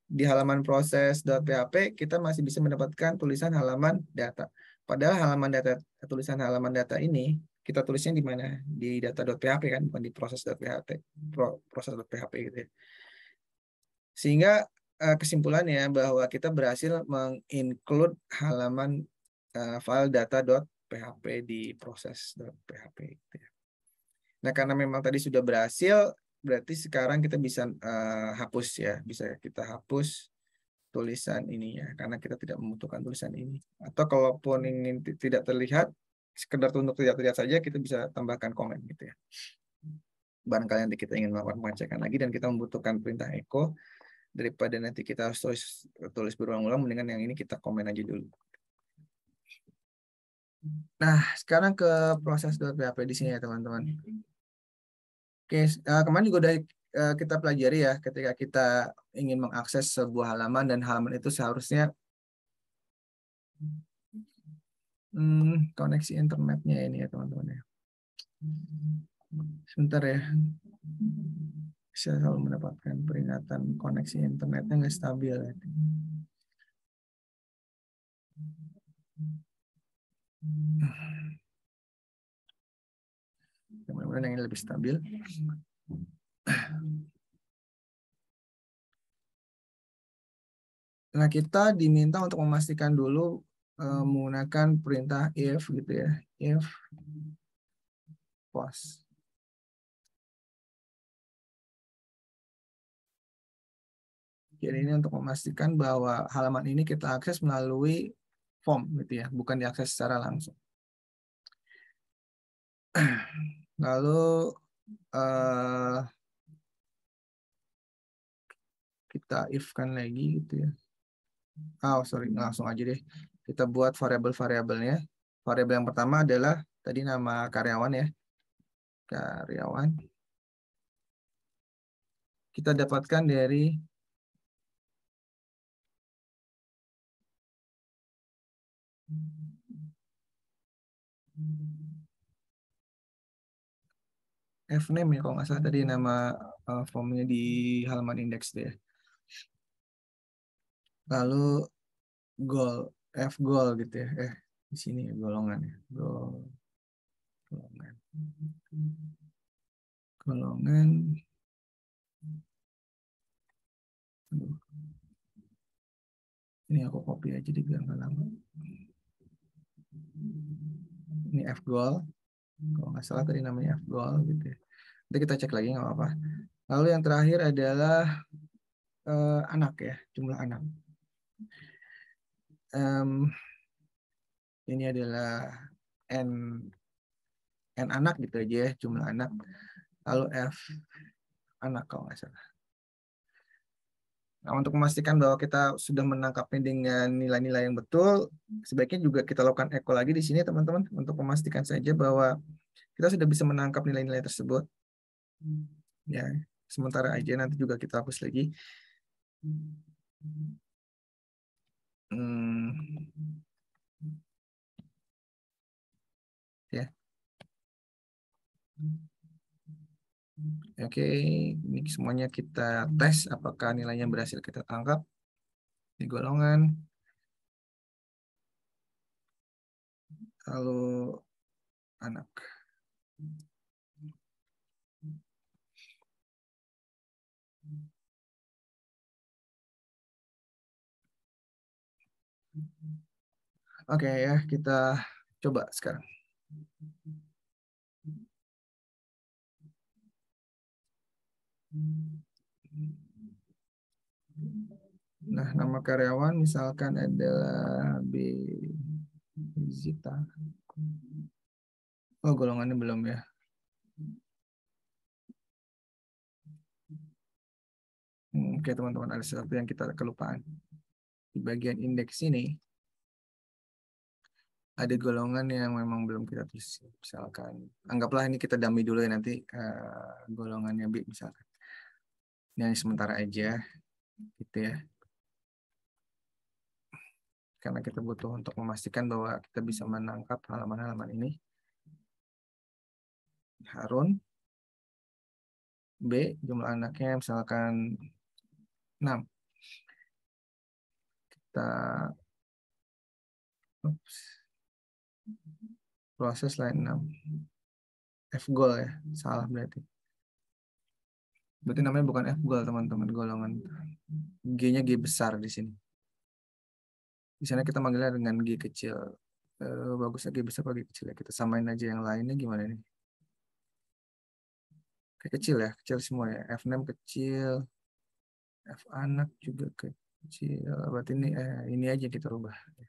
di halaman proses.php kita masih bisa mendapatkan tulisan halaman data. Padahal halaman data tulisan halaman data ini kita tulisnya di mana? Di data.php kan, bukan di proses.php, proses.php gitu ya. Sehingga eh, kesimpulannya bahwa kita berhasil menginclude halaman eh, file data.php di proses.php gitu ya. Nah, karena memang tadi sudah berhasil, berarti sekarang kita bisa uh, hapus ya, bisa kita hapus tulisan ini ya, karena kita tidak membutuhkan tulisan ini. Atau kalaupun ingin tidak terlihat, sekedar untuk tidak terlihat saja kita bisa tambahkan komen gitu ya barangkali nanti kita ingin melakukan pengecekan lagi dan kita membutuhkan perintah echo daripada nanti kita harus tulis, tulis berulang-ulang mendingan yang ini kita komen aja dulu nah sekarang ke proses .php di sini ya teman-teman oke eh, kemarin juga udah eh, kita pelajari ya ketika kita ingin mengakses sebuah halaman dan halaman itu seharusnya hmm, koneksi internetnya ini ya teman-teman ya. Sebentar ya. Saya selalu mendapatkan peringatan koneksi internetnya nggak stabil. Ya. ya mudah-mudahan yang ini lebih stabil. Nah, kita diminta untuk memastikan dulu Eh, menggunakan perintah if gitu ya if pause jadi ini untuk memastikan bahwa halaman ini kita akses melalui form gitu ya bukan diakses secara langsung (clears throat) lalu uh, kita if kan lagi gitu ya oh sorry langsung aja deh kita buat variabel-variabelnya. Variabel yang pertama adalah tadi nama karyawan ya. Karyawan. Kita dapatkan dari F name ya kalau nggak salah tadi nama uh, formnya di halaman indeks deh. Lalu goal F goal gitu ya. Eh, di sini ya, golongan ya. Gol. Golongan. Golongan. Aduh. Ini aku copy aja di biar nggak lama. Ini F goal. Kalau nggak salah tadi namanya F goal gitu ya. Nanti kita cek lagi nggak apa-apa. Lalu yang terakhir adalah eh, anak ya, jumlah anak um, ini adalah n n anak gitu aja ya jumlah anak lalu f anak kalau nggak salah. Nah, untuk memastikan bahwa kita sudah menangkapnya dengan nilai-nilai yang betul, sebaiknya juga kita lakukan echo lagi di sini, teman-teman, untuk memastikan saja bahwa kita sudah bisa menangkap nilai-nilai tersebut. Ya, sementara aja nanti juga kita hapus lagi hmm, ya. Oke, ini semuanya kita tes apakah nilainya berhasil kita tangkap di golongan. Lalu anak. Oke okay, ya, kita coba sekarang. Nah, nama karyawan misalkan adalah B Zita. Oh, golongannya belum ya. Hmm, oke, teman-teman, ada sesuatu yang kita kelupaan. Di bagian indeks ini, ada golongan yang memang belum kita tulis misalkan anggaplah ini kita dami dulu ya nanti uh, golongannya B misalkan ini hanya sementara aja gitu ya karena kita butuh untuk memastikan bahwa kita bisa menangkap halaman-halaman ini Harun B jumlah anaknya misalkan 6 kita Oops proses line 6 F goal ya salah berarti berarti namanya bukan F goal teman-teman golongan G-nya G besar di sini di sana kita manggilnya dengan G kecil E, bagusnya G besar apa G kecil ya kita samain aja yang lainnya gimana nih kecil ya kecil semua ya F6 kecil F anak juga kecil berarti ini eh, ini aja kita rubah ya.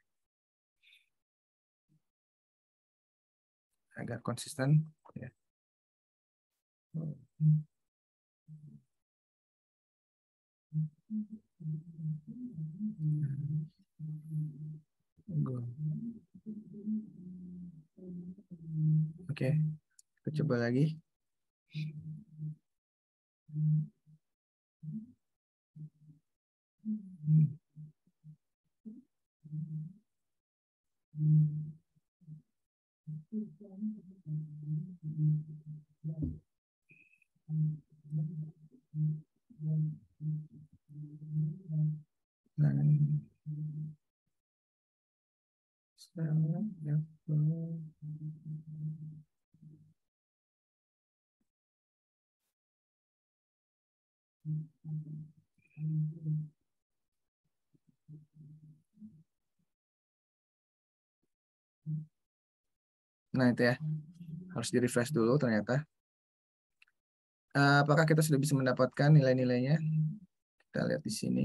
agar konsisten. Ya. Oke, kita coba lagi. Hmm. Nah, ya, Nah itu ya, harus di refresh dulu ternyata. Eh, apakah kita sudah bisa mendapatkan nilai-nilainya? Kita lihat di sini.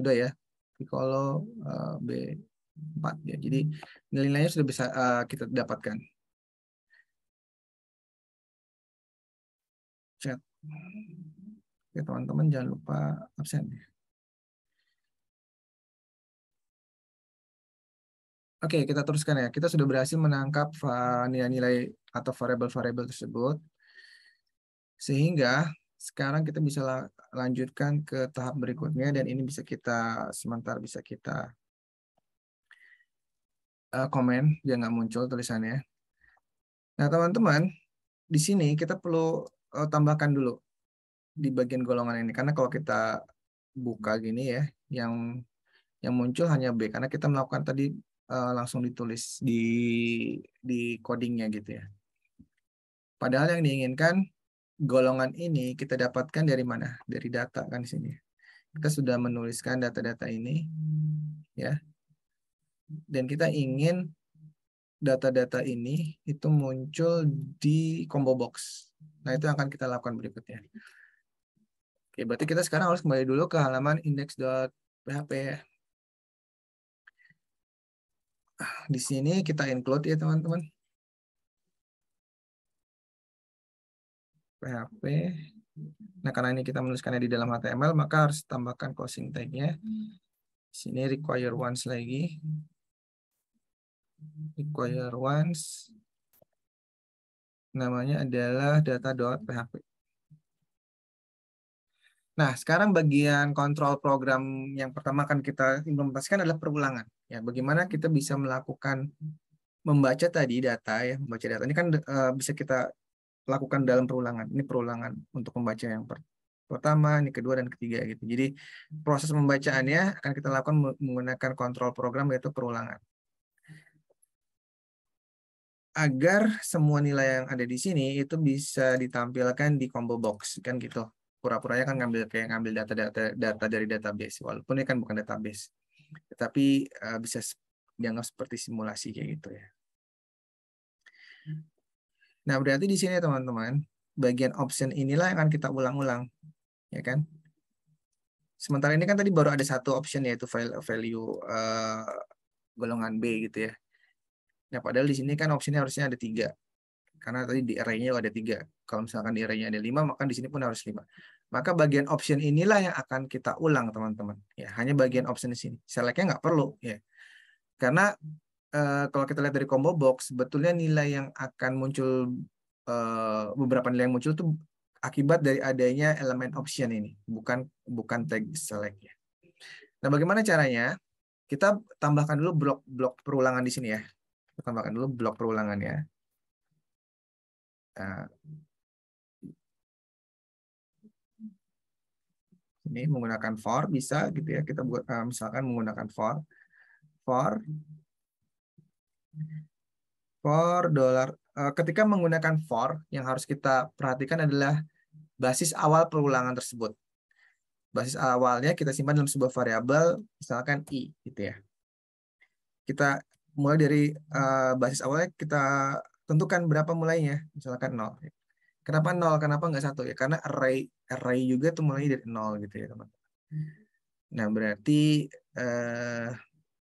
udah ya, Piccolo eh, B4 ya. Jadi nilai-nilainya sudah bisa eh, kita dapatkan. Chat. Oke teman-teman jangan lupa absen ya. Oke, okay, kita teruskan ya. Kita sudah berhasil menangkap nilai-nilai atau variable-variable tersebut. Sehingga sekarang kita bisa lanjutkan ke tahap berikutnya dan ini bisa kita sementara bisa kita uh, komen biar nggak muncul tulisannya. Nah, teman-teman, di sini kita perlu eh, tambahkan dulu di bagian golongan ini karena kalau kita buka gini ya, yang yang muncul hanya B karena kita melakukan tadi uh, langsung ditulis di di codingnya gitu ya. Padahal yang diinginkan golongan ini kita dapatkan dari mana? Dari data kan di sini. Kita sudah menuliskan data-data ini ya. Dan kita ingin data-data ini itu muncul di combo box. Nah, itu yang akan kita lakukan berikutnya. Oke, berarti kita sekarang harus kembali dulu ke halaman index.php ya di sini kita include ya teman-teman. PHP. Nah, karena ini kita menuliskannya di dalam HTML, maka harus tambahkan closing tag-nya. Sini require once lagi. Require once. Namanya adalah data.php. Nah, sekarang bagian kontrol program yang pertama akan kita implementasikan adalah perulangan. Ya, bagaimana kita bisa melakukan membaca tadi data ya, membaca data ini kan uh, bisa kita lakukan dalam perulangan. Ini perulangan untuk membaca yang per pertama, ini kedua dan ketiga gitu. Jadi proses pembacaannya akan kita lakukan menggunakan kontrol program yaitu perulangan. Agar semua nilai yang ada di sini itu bisa ditampilkan di combo box kan gitu pura-puranya kan ngambil kayak ngambil data-data data dari database walaupun ini kan bukan database tetapi uh, eh, bisa dianggap seperti simulasi kayak gitu ya nah berarti di sini teman-teman bagian option inilah yang akan kita ulang-ulang ya kan sementara ini kan tadi baru ada satu option yaitu value uh, golongan B gitu ya nah padahal di sini kan optionnya harusnya ada tiga karena tadi di array-nya ada tiga. Kalau misalkan di array-nya ada lima, maka di sini pun harus lima. Maka bagian option inilah yang akan kita ulang, teman-teman. Ya, hanya bagian option di sini. Select-nya nggak perlu. ya Karena eh, kalau kita lihat dari combo box, sebetulnya nilai yang akan muncul, eh, beberapa nilai yang muncul itu akibat dari adanya elemen option ini. Bukan bukan tag select ya. Nah, bagaimana caranya? Kita tambahkan dulu blok-blok perulangan di sini ya. Kita tambahkan dulu blok perulangan ya ini menggunakan for bisa gitu ya kita buat eh, misalkan menggunakan for for for dollar eh, ketika menggunakan for yang harus kita perhatikan adalah basis awal perulangan tersebut basis awalnya kita simpan dalam sebuah variabel misalkan i gitu ya kita mulai dari eh, basis awalnya kita tentukan berapa mulainya, misalkan nol Kenapa nol Kenapa nggak satu ya? Karena array array juga tuh mulai dari nol gitu ya, teman-teman. Hmm. Nah, berarti eh,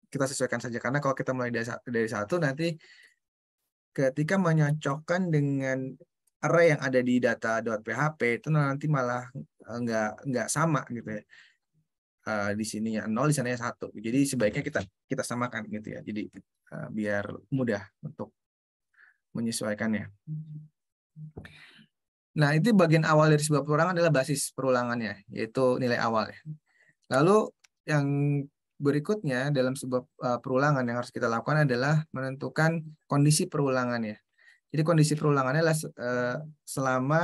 kita sesuaikan saja karena kalau kita mulai dari satu nanti ketika menyocokkan dengan array yang ada di data-data PHP itu nanti malah eh, nggak nggak sama gitu ya. Uh, di ya nol, di sana ya satu. Jadi sebaiknya kita kita samakan gitu ya. Jadi uh, biar mudah untuk menyesuaikannya. Hmm. Nah, itu bagian awal dari sebuah perulangan adalah basis perulangannya, yaitu nilai awal. Ya. Lalu yang berikutnya dalam sebuah eh, perulangan yang harus kita lakukan adalah menentukan kondisi perulangannya. Jadi kondisi perulangannya adalah eh, selama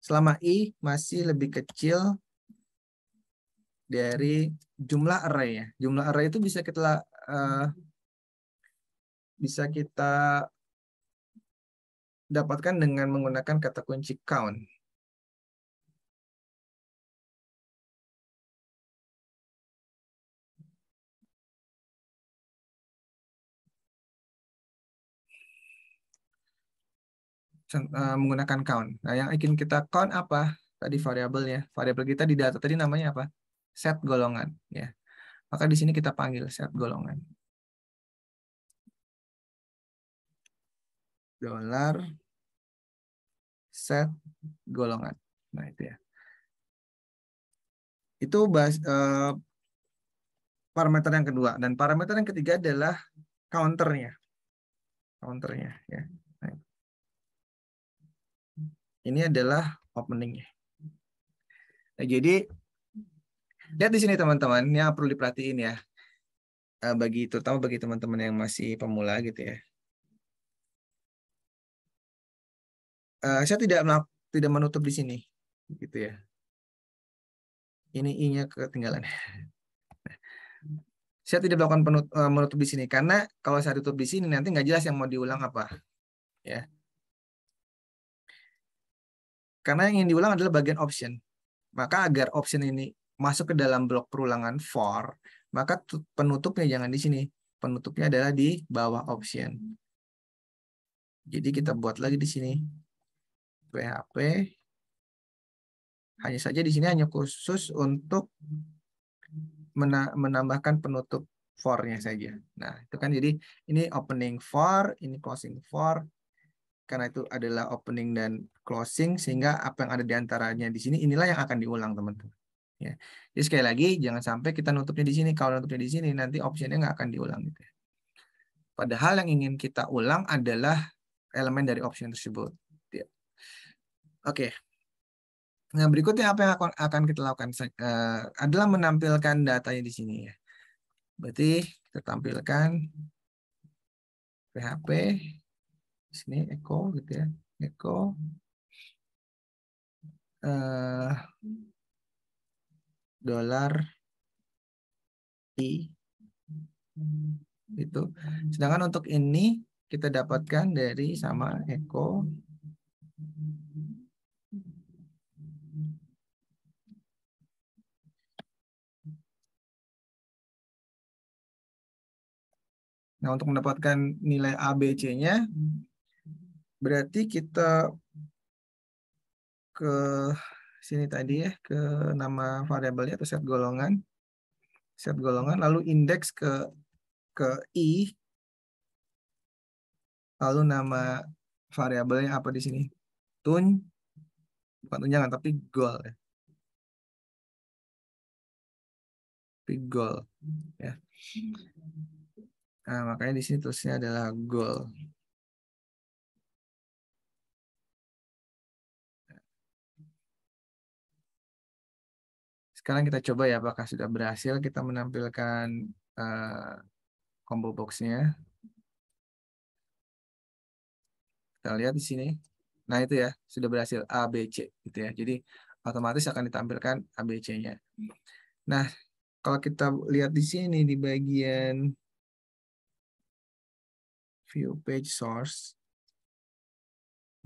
selama i masih lebih kecil dari jumlah array ya. Jumlah array itu bisa kita eh, bisa kita dapatkan dengan menggunakan kata kunci count. Eh, menggunakan count. Nah, yang ingin kita count apa? Tadi ya, Variabel kita di data tadi namanya apa? Set golongan, ya. Maka di sini kita panggil set golongan. dolar set golongan. Nah, itu ya. Itu bahas, eh, parameter yang kedua dan parameter yang ketiga adalah counternya. Counternya ya. Nah. Ini adalah openingnya. Nah, jadi lihat di sini teman-teman, ini yang perlu diperhatiin ya. Eh, bagi terutama bagi teman-teman yang masih pemula gitu ya. uh, saya tidak tidak menutup di sini, gitu ya. Ini i ketinggalan. saya tidak melakukan penut, eh, menutup di sini karena kalau saya tutup di sini nanti nggak jelas yang mau diulang apa, ya. Karena yang ingin diulang adalah bagian option. Maka agar option ini masuk ke dalam blok perulangan for, maka penutupnya jangan di sini. Penutupnya adalah di bawah option. Jadi kita buat lagi di sini. PHP. Hanya saja di sini hanya khusus untuk menambahkan penutup for-nya saja. Nah, itu kan jadi ini opening for, ini closing for. Karena itu adalah opening dan closing sehingga apa yang ada di antaranya di sini inilah yang akan diulang, teman-teman. Ya. Jadi sekali lagi jangan sampai kita nutupnya di sini. Kalau nutupnya di sini nanti optionnya nggak akan diulang gitu. Ya. Padahal yang ingin kita ulang adalah elemen dari option tersebut. Oke. Okay. Nah, berikutnya apa yang akan kita lakukan uh, adalah menampilkan datanya di sini ya. Berarti kita tampilkan PHP di sini echo gitu ya. Echo uh, eh, dolar i itu. Sedangkan untuk ini kita dapatkan dari sama echo Nah, untuk mendapatkan nilai abc nya berarti kita ke sini tadi ya, ke nama variabelnya atau set golongan. Set golongan, lalu indeks ke ke I, lalu nama variabelnya apa di sini? Tun, bukan tunjangan, tapi gol Ya. Tapi goal. Ya. Nah, makanya di sini tulisnya adalah goal. Sekarang kita coba ya apakah sudah berhasil kita menampilkan uh, combo box-nya. Kita lihat di sini. Nah, itu ya, sudah berhasil A, B, C gitu ya. Jadi otomatis akan ditampilkan ABC-nya. Nah, kalau kita lihat di sini di bagian view page source.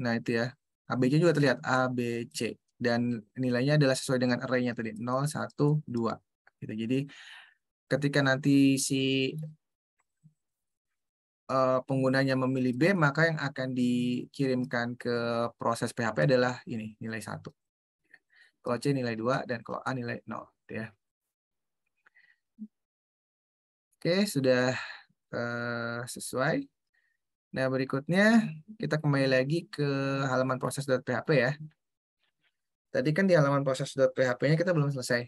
Nah, itu ya. ABC juga terlihat ABC dan nilainya adalah sesuai dengan array-nya tadi 0 1 2 gitu. Jadi ketika nanti si eh, penggunanya memilih B maka yang akan dikirimkan ke proses PHP adalah ini nilai 1. Kalau C nilai 2 dan kalau A nilai 0 gitu ya. Oke, sudah uh, sesuai. Nah, berikutnya kita kembali lagi ke halaman proses.php ya. Tadi kan di halaman proses.php-nya kita belum selesai.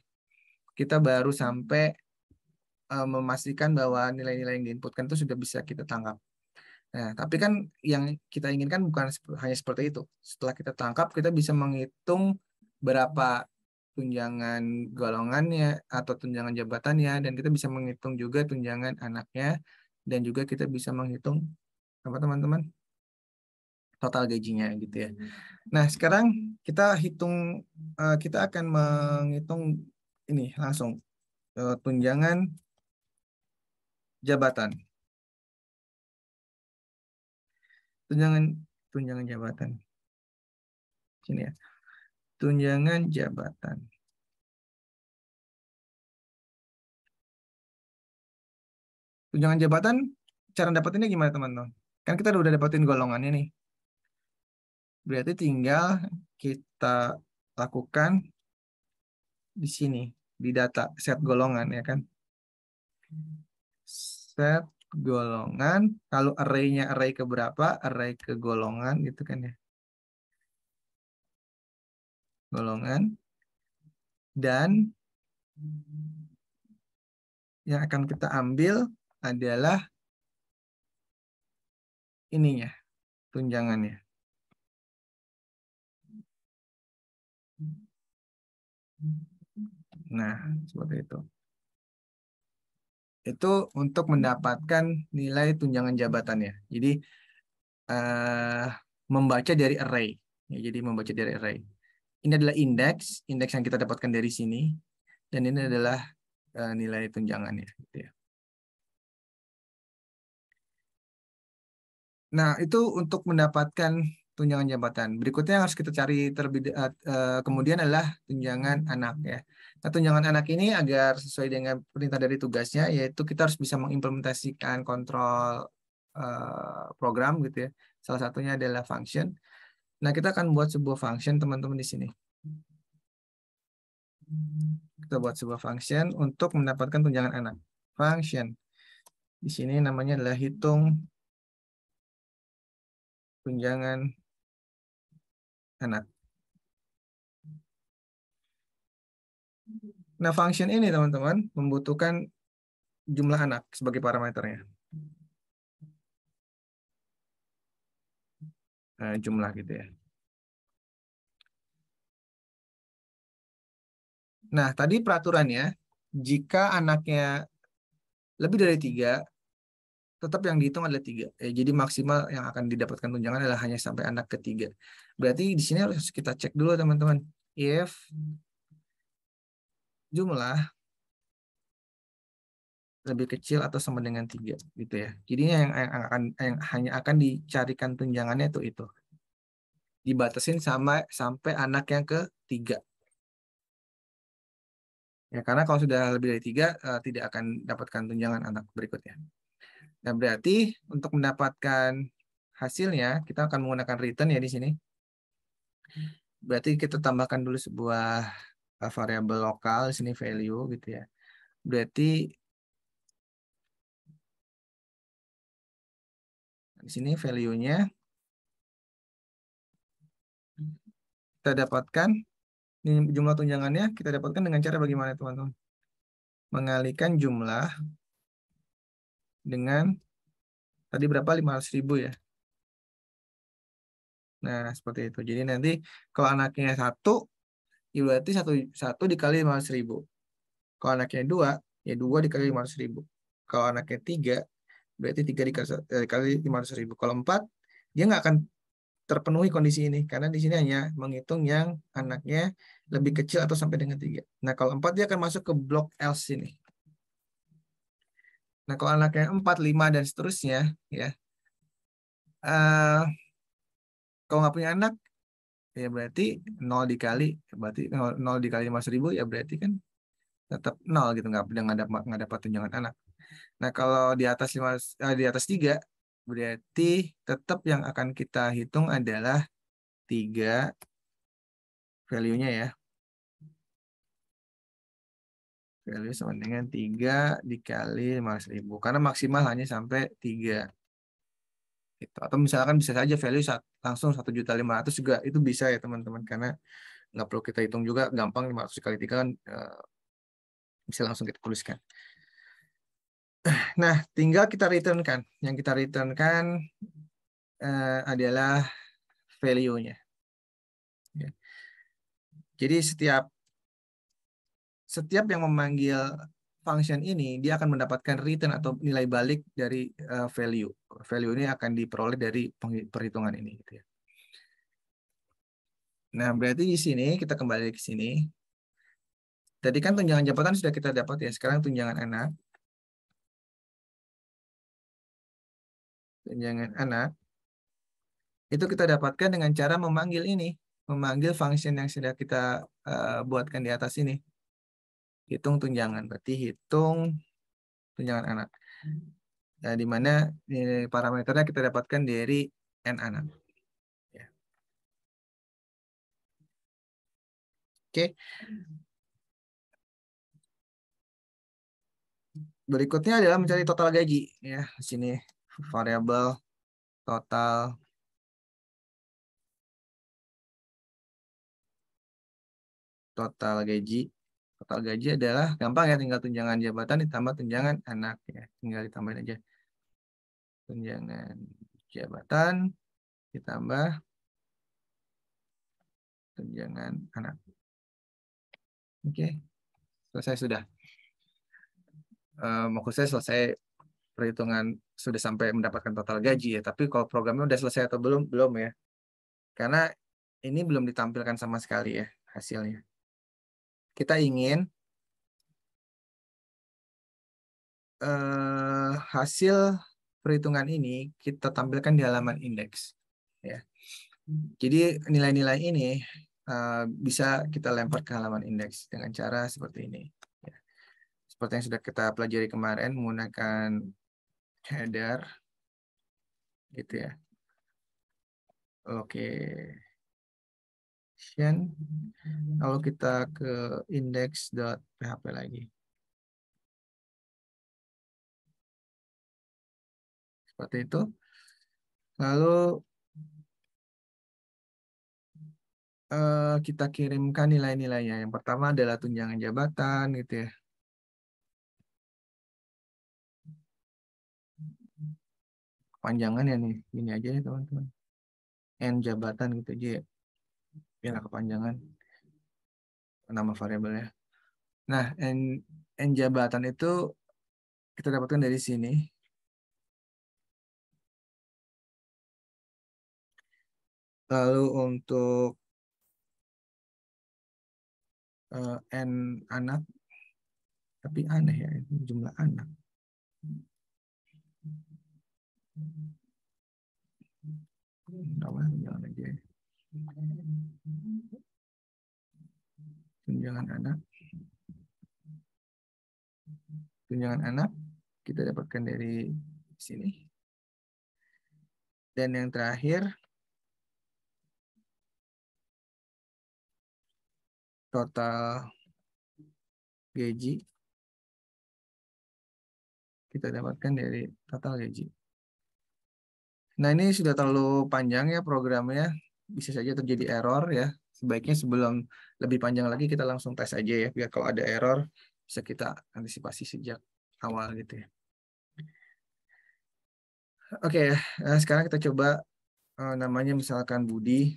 Kita baru sampai eh, memastikan bahwa nilai-nilai yang diinputkan itu sudah bisa kita tangkap. Nah, tapi kan yang kita inginkan bukan hanya seperti itu. Setelah kita tangkap, kita bisa menghitung berapa tunjangan golongannya atau tunjangan jabatannya dan kita bisa menghitung juga tunjangan anaknya dan juga kita bisa menghitung apa teman-teman total gajinya gitu ya. Hmm. Nah sekarang kita hitung eh, kita akan menghitung ini langsung eh, tunjangan jabatan. Tunjangan tunjangan jabatan. Sini ya. Tunjangan jabatan. Tunjangan jabatan cara dapetinnya gimana teman-teman? kan kita udah dapetin golongannya nih. Berarti tinggal kita lakukan di sini, di data set golongan ya kan. Set golongan, kalau arraynya array ke berapa, array ke golongan gitu kan ya. Golongan. Dan yang akan kita ambil adalah ininya, tunjangannya. Nah, seperti itu. Itu untuk mendapatkan nilai tunjangan jabatannya. Jadi eh membaca dari array. Ya, jadi membaca dari array. Ini adalah indeks, indeks yang kita dapatkan dari sini, dan ini adalah eh, nilai tunjangannya. Gitu ya. Nah, itu untuk mendapatkan tunjangan jabatan. Berikutnya yang harus kita cari terlebih uh, kemudian adalah tunjangan anak ya. Nah, tunjangan anak ini agar sesuai dengan perintah dari tugasnya yaitu kita harus bisa mengimplementasikan kontrol uh, program gitu ya. Salah satunya adalah function. Nah, kita akan buat sebuah function teman-teman di sini. Kita buat sebuah function untuk mendapatkan tunjangan anak. Function. Di sini namanya adalah hitung tunjangan anak. Nah, function ini teman-teman membutuhkan jumlah anak sebagai parameternya. Nah, jumlah gitu ya. Nah, tadi peraturannya, jika anaknya lebih dari tiga, tetap yang dihitung adalah tiga. Ya, jadi maksimal yang akan didapatkan tunjangan adalah hanya sampai anak ketiga. Berarti di sini harus kita cek dulu teman-teman. If jumlah lebih kecil atau sama dengan tiga gitu ya. Jadinya yang, yang akan yang hanya akan dicarikan tunjangannya itu itu dibatasin sama sampai anak yang ketiga. Ya karena kalau sudah lebih dari tiga uh, tidak akan dapatkan tunjangan anak berikutnya. Nah, berarti untuk mendapatkan hasilnya, kita akan menggunakan return ya di sini. Berarti kita tambahkan dulu sebuah eh, variabel lokal, di sini value gitu ya. Berarti di sini value-nya kita dapatkan Ini jumlah tunjangannya kita dapatkan dengan cara bagaimana teman-teman? Mengalihkan jumlah dengan tadi berapa ribu ya. Nah, seperti itu. Jadi nanti kalau anaknya satu, ya berarti satu, satu dikali ribu. Kalau anaknya dua, ya dua dikali lima ribu. Kalau anaknya tiga, berarti tiga eh, dikali, ratus ribu. Kalau empat, dia nggak akan terpenuhi kondisi ini karena di sini hanya menghitung yang anaknya lebih kecil atau sampai dengan tiga. Nah kalau empat dia akan masuk ke blok else ini. Nah, kalau anak yang 4, 5, dan seterusnya, ya. Uh, kalau nggak punya anak, ya berarti 0 dikali, berarti 0, 0 dikali 5 ribu, ya berarti kan tetap 0 gitu, nggak, ada dapat, nggak dapat tunjangan anak. Nah, kalau di atas 5, uh, eh, di atas 3, berarti tetap yang akan kita hitung adalah 3 value-nya ya, value sama dengan 3 dikali ribu karena maksimal hanya sampai 3 gitu. atau misalkan bisa saja value juta langsung 1.500 juga itu bisa ya teman-teman karena nggak perlu kita hitung juga gampang 500 kali 3 kan eh, bisa langsung kita tuliskan nah tinggal kita return kan. yang kita returnkan uh, adalah value-nya ya. jadi setiap setiap yang memanggil function ini dia akan mendapatkan return atau nilai balik dari uh, value. Value ini akan diperoleh dari perhitungan ini gitu ya. Nah, berarti di sini kita kembali ke sini. Tadi kan tunjangan jabatan sudah kita dapat ya. Sekarang tunjangan anak. Tunjangan anak itu kita dapatkan dengan cara memanggil ini, memanggil function yang sudah kita uh, buatkan di atas ini hitung tunjangan. Berarti hitung tunjangan anak. Nah, di mana parameternya kita dapatkan dari N anak. Ya. Oke. Berikutnya adalah mencari total gaji ya sini variabel total total gaji total gaji adalah gampang ya tinggal tunjangan jabatan ditambah tunjangan anak ya tinggal ditambahin aja tunjangan jabatan ditambah tunjangan anak oke okay. selesai sudah e, maksud saya selesai perhitungan sudah sampai mendapatkan total gaji ya tapi kalau programnya udah selesai atau belum belum ya karena ini belum ditampilkan sama sekali ya hasilnya kita ingin uh, hasil perhitungan ini kita tampilkan di halaman indeks. Ya. Jadi nilai-nilai ini uh, bisa kita lempar ke halaman indeks dengan cara seperti ini. Ya. Seperti yang sudah kita pelajari kemarin menggunakan header, gitu ya. Oke action. Hmm. Lalu kita ke index.php lagi. Seperti itu. Lalu eh, kita kirimkan nilai-nilainya. Yang pertama adalah tunjangan jabatan gitu ya. Panjangan ya nih, gini aja ya teman-teman. N jabatan gitu aja ya biar iya. kepanjangan nama variabelnya. Nah, n, n jabatan itu kita dapatkan dari sini. Lalu untuk uh, eh, n anak, tapi aneh ya jumlah anak. Nah, jalan aja tunjangan anak tunjangan anak kita dapatkan dari sini dan yang terakhir total gaji kita dapatkan dari total gaji. Nah ini sudah terlalu panjang ya programnya bisa saja terjadi error ya. Sebaiknya sebelum lebih panjang lagi kita langsung tes aja ya biar kalau ada error bisa kita antisipasi sejak awal gitu ya. Oke, okay, nah eh, sekarang kita coba uh, namanya misalkan Budi.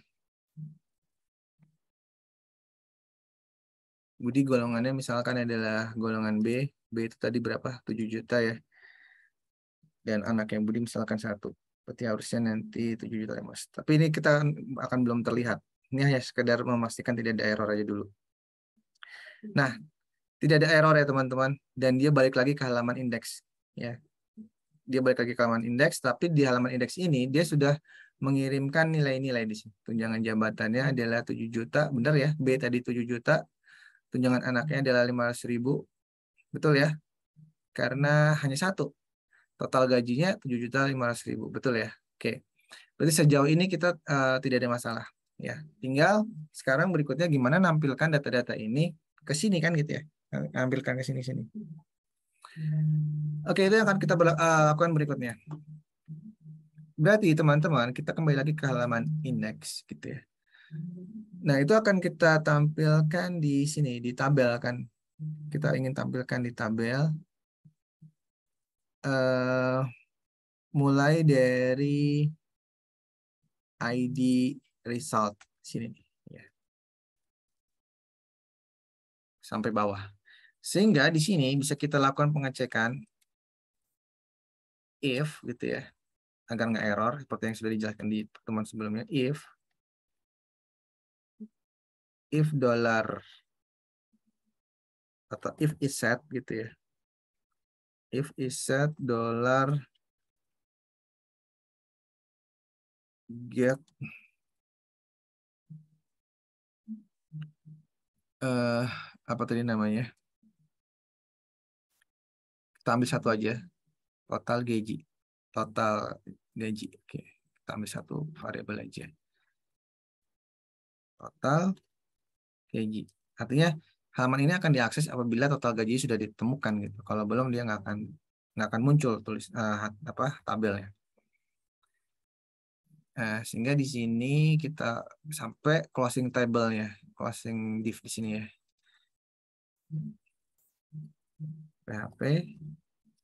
Budi golongannya misalkan adalah golongan B. B itu tadi berapa? 7 juta ya. Dan anaknya Budi misalkan satu. Seperti harusnya nanti 7 juta ya, mas, Tapi ini kita kan akan belum terlihat. Ini hanya sekedar memastikan tidak ada error aja dulu. Nah, tidak ada error ya teman-teman. Dan dia balik lagi ke halaman indeks. Ya, dia balik lagi ke halaman indeks. Tapi di halaman indeks ini dia sudah mengirimkan nilai-nilai di sini. Tunjangan jabatannya adalah 7 juta, benar ya? B tadi 7 juta. Tunjangan anaknya adalah 500 ribu. Betul ya? Karena hanya satu total gajinya tujuh juta lima ribu betul ya oke berarti sejauh ini kita uh, tidak ada masalah ya tinggal sekarang berikutnya gimana nampilkan data-data ini ke sini kan gitu ya nampilkan ke sini sini oke itu yang akan kita eh, lakukan berikutnya berarti teman-teman kita kembali lagi ke halaman index gitu ya nah itu akan kita tampilkan di sini di tabel kan kita ingin tampilkan di tabel uh, mulai dari ID result sini nih, ya. sampai bawah. Sehingga di sini bisa kita lakukan pengecekan if gitu ya, agar nggak error seperti yang sudah dijelaskan di pertemuan sebelumnya. If if dollar atau if is set gitu ya if is set dollar get uh, apa tadi namanya kita ambil satu aja total gaji total gaji oke kita ambil satu variabel aja total gaji artinya halaman ini akan diakses apabila total gaji sudah ditemukan gitu. Kalau belum dia nggak akan nggak akan muncul tulis uh, apa tabelnya. Nah, sehingga di sini kita sampai closing table-nya, closing div di sini ya. PHP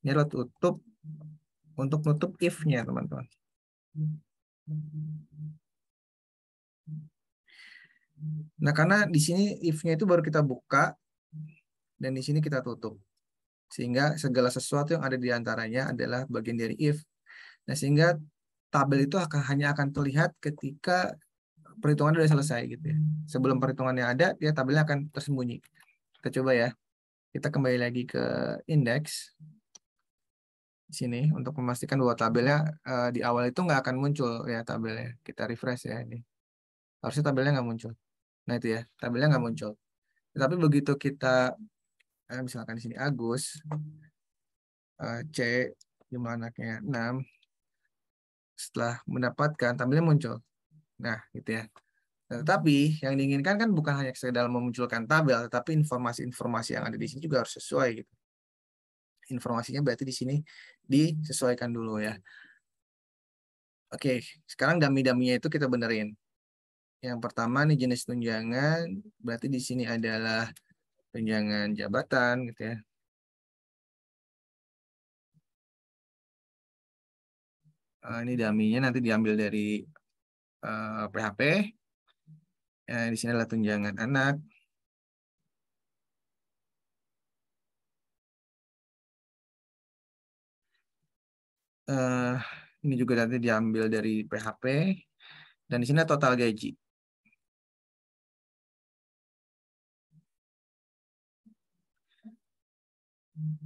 ini adalah tutup untuk nutup if-nya teman-teman. Nah, karena di sini if-nya itu baru kita buka dan di sini kita tutup. Sehingga segala sesuatu yang ada di antaranya adalah bagian dari if. Nah, sehingga tabel itu akan hanya akan terlihat ketika perhitungan sudah selesai gitu ya. Sebelum perhitungannya ada, ya tabelnya akan tersembunyi. Kita coba ya. Kita kembali lagi ke index di sini untuk memastikan bahwa tabelnya uh, di awal itu nggak akan muncul ya tabelnya. Kita refresh ya ini. Harusnya tabelnya nggak muncul. Nah itu ya, tabelnya nggak muncul. tapi begitu kita, eh, misalkan di sini Agus, eh, C jumlah anaknya 6, setelah mendapatkan tabelnya muncul. Nah gitu ya. tapi nah, tetapi yang diinginkan kan bukan hanya sekedar memunculkan tabel, tetapi informasi-informasi yang ada di sini juga harus sesuai gitu. Informasinya berarti di sini disesuaikan dulu ya. Oke, sekarang dami daminya itu kita benerin. Yang pertama nih jenis tunjangan, berarti di sini adalah tunjangan jabatan gitu ya. Eh, ini daminya nanti diambil dari uh, eh, PHP. Ya, di sini adalah tunjangan anak. Uh, ini juga nanti diambil dari PHP. Dan di sini total gaji.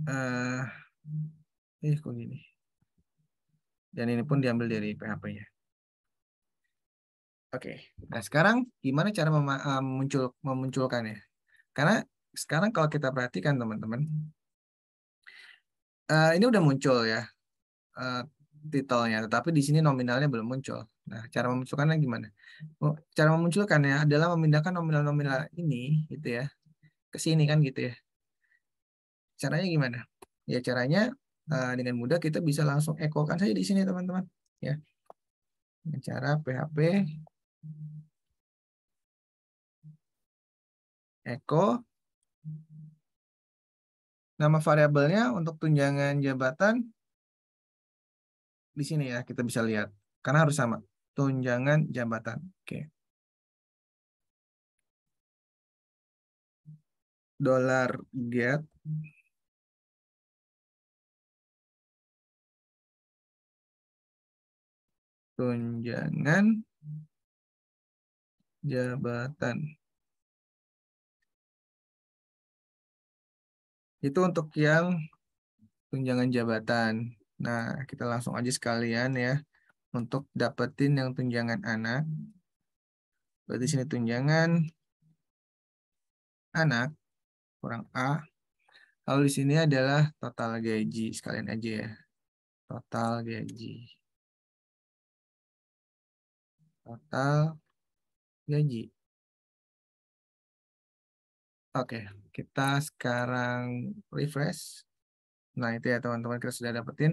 uh, eh kok gini dan ini pun diambil dari PHP-nya. Oke, okay. nah sekarang gimana cara mem eh, muncul memunculkannya? Karena sekarang kalau kita perhatikan teman-teman, uh, ini udah muncul ya uh, titelnya, tetapi di sini nominalnya belum muncul. Nah, cara memunculkannya gimana? Oh, cara memunculkannya adalah memindahkan nominal-nominal ini, gitu ya, ke sini kan gitu ya. Caranya gimana? Ya caranya eh, dengan mudah kita bisa langsung echo kan saja di sini teman-teman ya. Dengan cara PHP echo nama variabelnya untuk tunjangan jabatan di sini ya kita bisa lihat karena harus sama tunjangan jabatan. Oke. dollar get tunjangan jabatan. Itu untuk yang tunjangan jabatan. Nah, kita langsung aja sekalian ya untuk dapetin yang tunjangan anak. Berarti sini tunjangan anak kurang A. Lalu di sini adalah total gaji sekalian aja ya. Total gaji total gaji. Oke, kita sekarang refresh. Nah, itu ya teman-teman kita sudah dapetin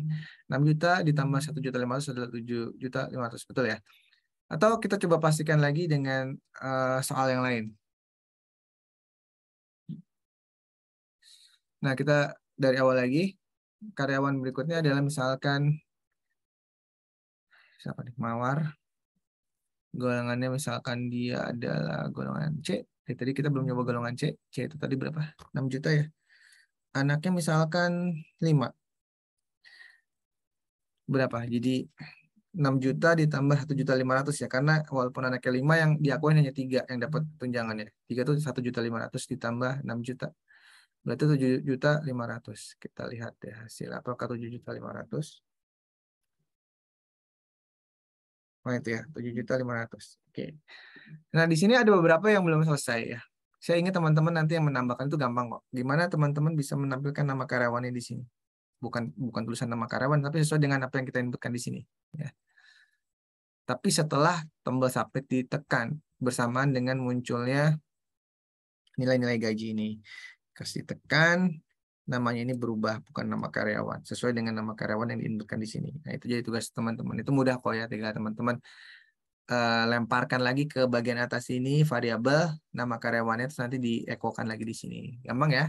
6 juta ditambah 1 juta 500 adalah 7 juta 500, betul ya? Atau kita coba pastikan lagi dengan uh, soal yang lain. Nah, kita dari awal lagi. Karyawan berikutnya adalah misalkan siapa nih? Mawar golongannya misalkan dia adalah golongan C Jadi, eh, tadi kita belum nyoba golongan C C itu tadi berapa 6 juta ya anaknya misalkan 5 berapa jadi 6 juta ditambah 1 juta 500 ya karena walaupun anaknya 5 yang diakuin hanya 3 yang dapat tunjangannya 3 itu 1 juta 500 ditambah 6 juta berarti 7 juta 500 kita lihat ya hasil apakah 7 juta 500 Nah, itu ya, 7 juta 500. Oke. Nah, di sini ada beberapa yang belum selesai ya. Saya ingin teman-teman nanti yang menambahkan itu gampang kok. Gimana teman-teman bisa menampilkan nama karyawannya di sini? Bukan bukan tulisan nama karyawan, tapi sesuai dengan apa yang kita inputkan di sini. Ya. Tapi setelah tombol submit ditekan bersamaan dengan munculnya nilai-nilai gaji ini, kasih tekan, namanya ini berubah bukan nama karyawan sesuai dengan nama karyawan yang diinputkan di sini. Nah itu jadi tugas teman-teman. Itu mudah kok ya, tinggal teman-teman uh, lemparkan lagi ke bagian atas ini variabel nama karyawannya terus nanti diekokan lagi di sini. Gampang ya?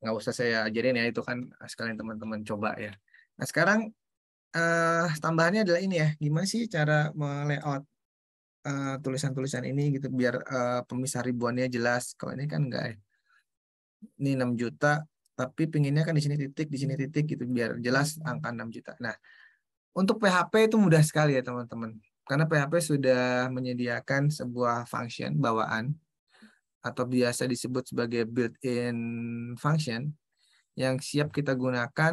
Nggak usah saya ajarin ya itu kan sekalian teman-teman coba ya. Nah sekarang uh, tambahannya adalah ini ya, gimana sih cara melayout eh, tulisan-tulisan uh, ini gitu biar uh, pemisah ribuannya jelas. Kalau ini kan enggak ya. Ini 6 juta tapi pinginnya kan di sini titik, di sini titik gitu biar jelas angka 6 juta. Nah, untuk PHP itu mudah sekali ya teman-teman. Karena PHP sudah menyediakan sebuah function bawaan atau biasa disebut sebagai built-in function yang siap kita gunakan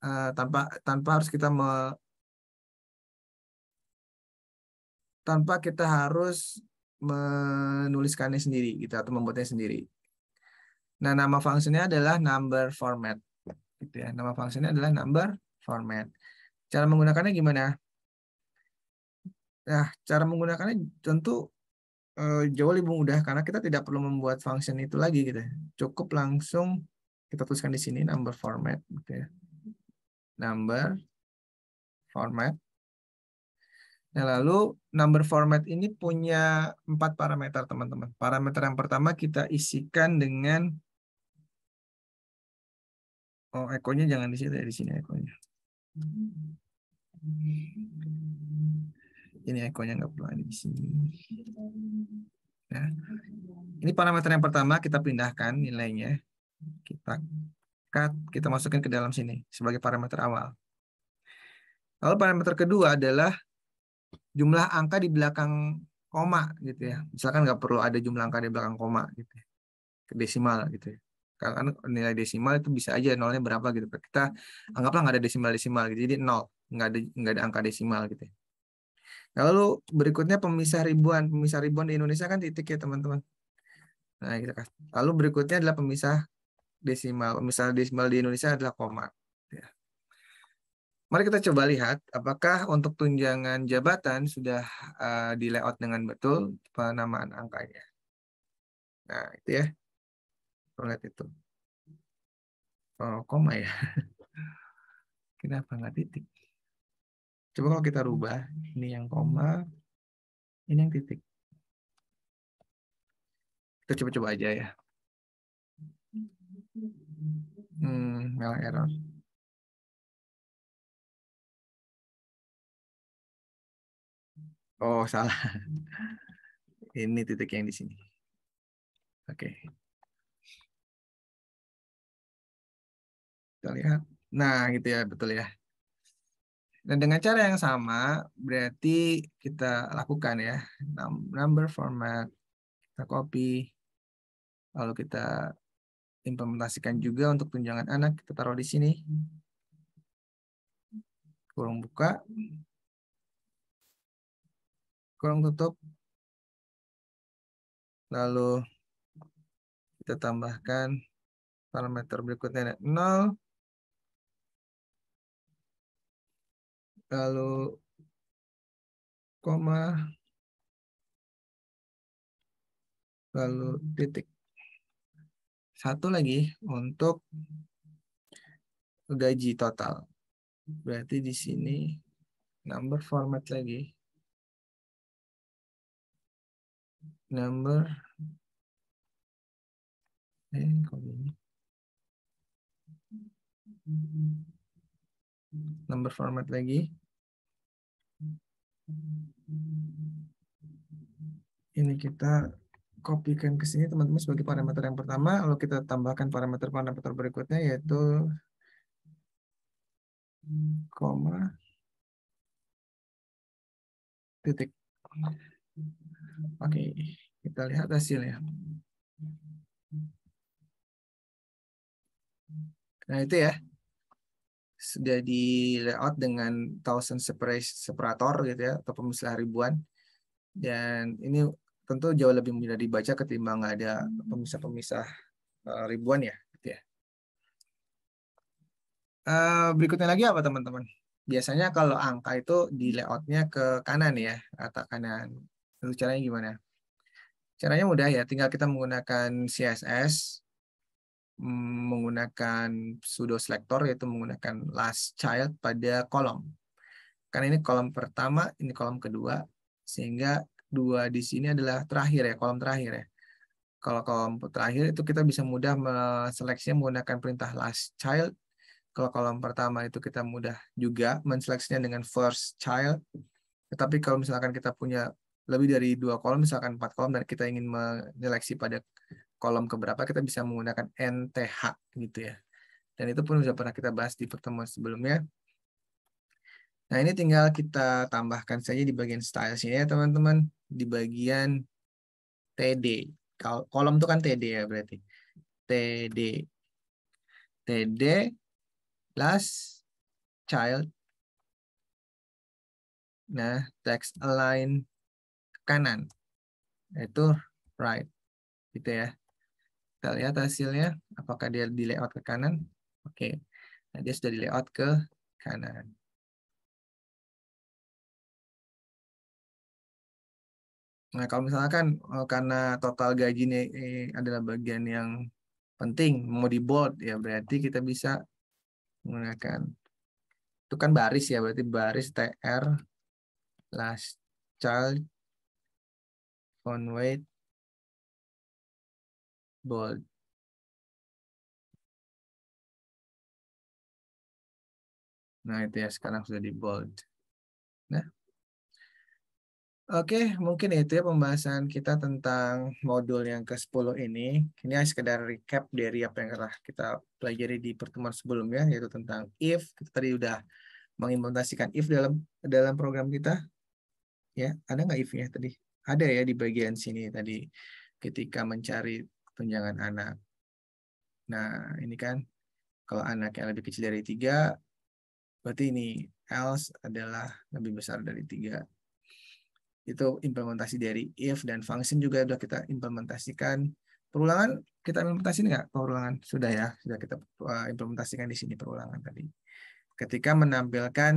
uh, tanpa tanpa harus kita me, tanpa kita harus menuliskannya sendiri gitu atau membuatnya sendiri. Nah, nama fungsinya adalah number format. Gitu ya. Nama fungsinya adalah number format. Cara menggunakannya gimana? Nah, cara menggunakannya tentu eh, jauh lebih mudah karena kita tidak perlu membuat function itu lagi gitu. Cukup langsung kita tuliskan di sini number format gitu ya. Number format. Nah, lalu number format ini punya empat parameter, teman-teman. Parameter yang pertama kita isikan dengan Oh, ekonya jangan di situ ya, di sini ekonya. Ini ekonya nggak perlu ada di sini. Nah, ini parameter yang pertama kita pindahkan nilainya. Kita cut, kita masukin ke dalam sini sebagai parameter awal. Lalu parameter kedua adalah jumlah angka di belakang koma gitu ya. Misalkan nggak perlu ada jumlah angka di belakang koma gitu ya. Ke desimal gitu ya kan nilai desimal itu bisa aja nolnya berapa gitu kita hmm. anggaplah nggak ada desimal desimal gitu jadi nol nggak ada nggak ada angka desimal gitu ya. nah, lalu berikutnya pemisah ribuan pemisah ribuan di Indonesia kan titik ya teman-teman nah kita gitu, kasih. lalu berikutnya adalah pemisah desimal pemisah desimal di Indonesia adalah koma gitu ya. Mari kita coba lihat apakah untuk tunjangan jabatan sudah uh, eh, di layout dengan betul penamaan angkanya. Nah, itu ya rolet itu oh, koma ya (laughs) kenapa nggak titik coba kalau kita rubah ini yang koma ini yang titik kita coba-coba aja ya hmm malah error Oh, salah. (laughs) Ini titik yang di sini. Oke. Okay. Kita ya. lihat. Nah, gitu ya, betul ya. Dan dengan cara yang sama, berarti kita lakukan ya. Number format, kita copy, lalu kita implementasikan juga untuk tunjangan anak. Kita taruh di sini. Kurung buka. Kurung tutup. Lalu kita tambahkan parameter berikutnya 0 lalu koma lalu titik satu lagi untuk gaji total berarti di sini number format lagi number eh kok ini number format lagi. Ini kita kopikan ke sini teman-teman sebagai parameter yang pertama, lalu kita tambahkan parameter-parameter berikutnya yaitu koma titik. Oke, kita lihat hasilnya. Nah, itu ya sudah di layout dengan thousand separator gitu ya atau pemisah ribuan dan ini tentu jauh lebih mudah dibaca ketimbang ada pemisah-pemisah eh, ribuan ya gitu ya eh, berikutnya lagi apa teman-teman biasanya kalau angka itu di layoutnya ke kanan ya atau kanan itu caranya gimana caranya mudah ya tinggal kita menggunakan CSS menggunakan pseudo selector yaitu menggunakan last child pada kolom. Karena ini kolom pertama, ini kolom kedua, sehingga dua di sini adalah terakhir ya, kolom terakhir ya. Kalau kolom terakhir itu kita bisa mudah seleksinya menggunakan perintah last child. Kalau kolom pertama itu kita mudah juga menseleksinya dengan first child. Tetapi kalau misalkan kita punya lebih dari dua kolom, misalkan empat kolom, dan kita ingin menyeleksi pada kolom keberapa kita bisa menggunakan NTH gitu ya. Dan itu pun sudah pernah kita bahas di pertemuan sebelumnya. Nah ini tinggal kita tambahkan saja di bagian style sini ya teman-teman. Di bagian TD. Kolom itu kan TD ya berarti. TD. TD plus child. Nah, text align ke kanan. Itu right. Gitu ya kita lihat hasilnya apakah dia di layout ke kanan oke okay. nah, dia sudah di layout ke kanan Nah, kalau misalkan eh, karena total gaji ini eh, adalah bagian yang penting mau di bold ya berarti kita bisa menggunakan itu kan baris ya berarti baris tr last child on weight bold Nah, itu ya sekarang sudah di bold. Nah. Oke, mungkin itu ya pembahasan kita tentang modul yang ke-10 ini. Ini hanya sekedar recap dari apa yang telah kita pelajari di pertemuan sebelumnya yaitu tentang if. Kita tadi sudah mengimplementasikan if dalam dalam program kita. Ya, ada nggak if-nya tadi? Ada ya di bagian sini tadi ketika mencari tunjangan anak. Nah, ini kan kalau anak yang lebih kecil dari tiga, berarti ini else adalah lebih besar dari tiga. Itu implementasi dari if dan function juga sudah kita implementasikan. Perulangan kita implementasikan nggak? Perulangan sudah ya, sudah kita eh, implementasikan di sini perulangan tadi. Ketika menampilkan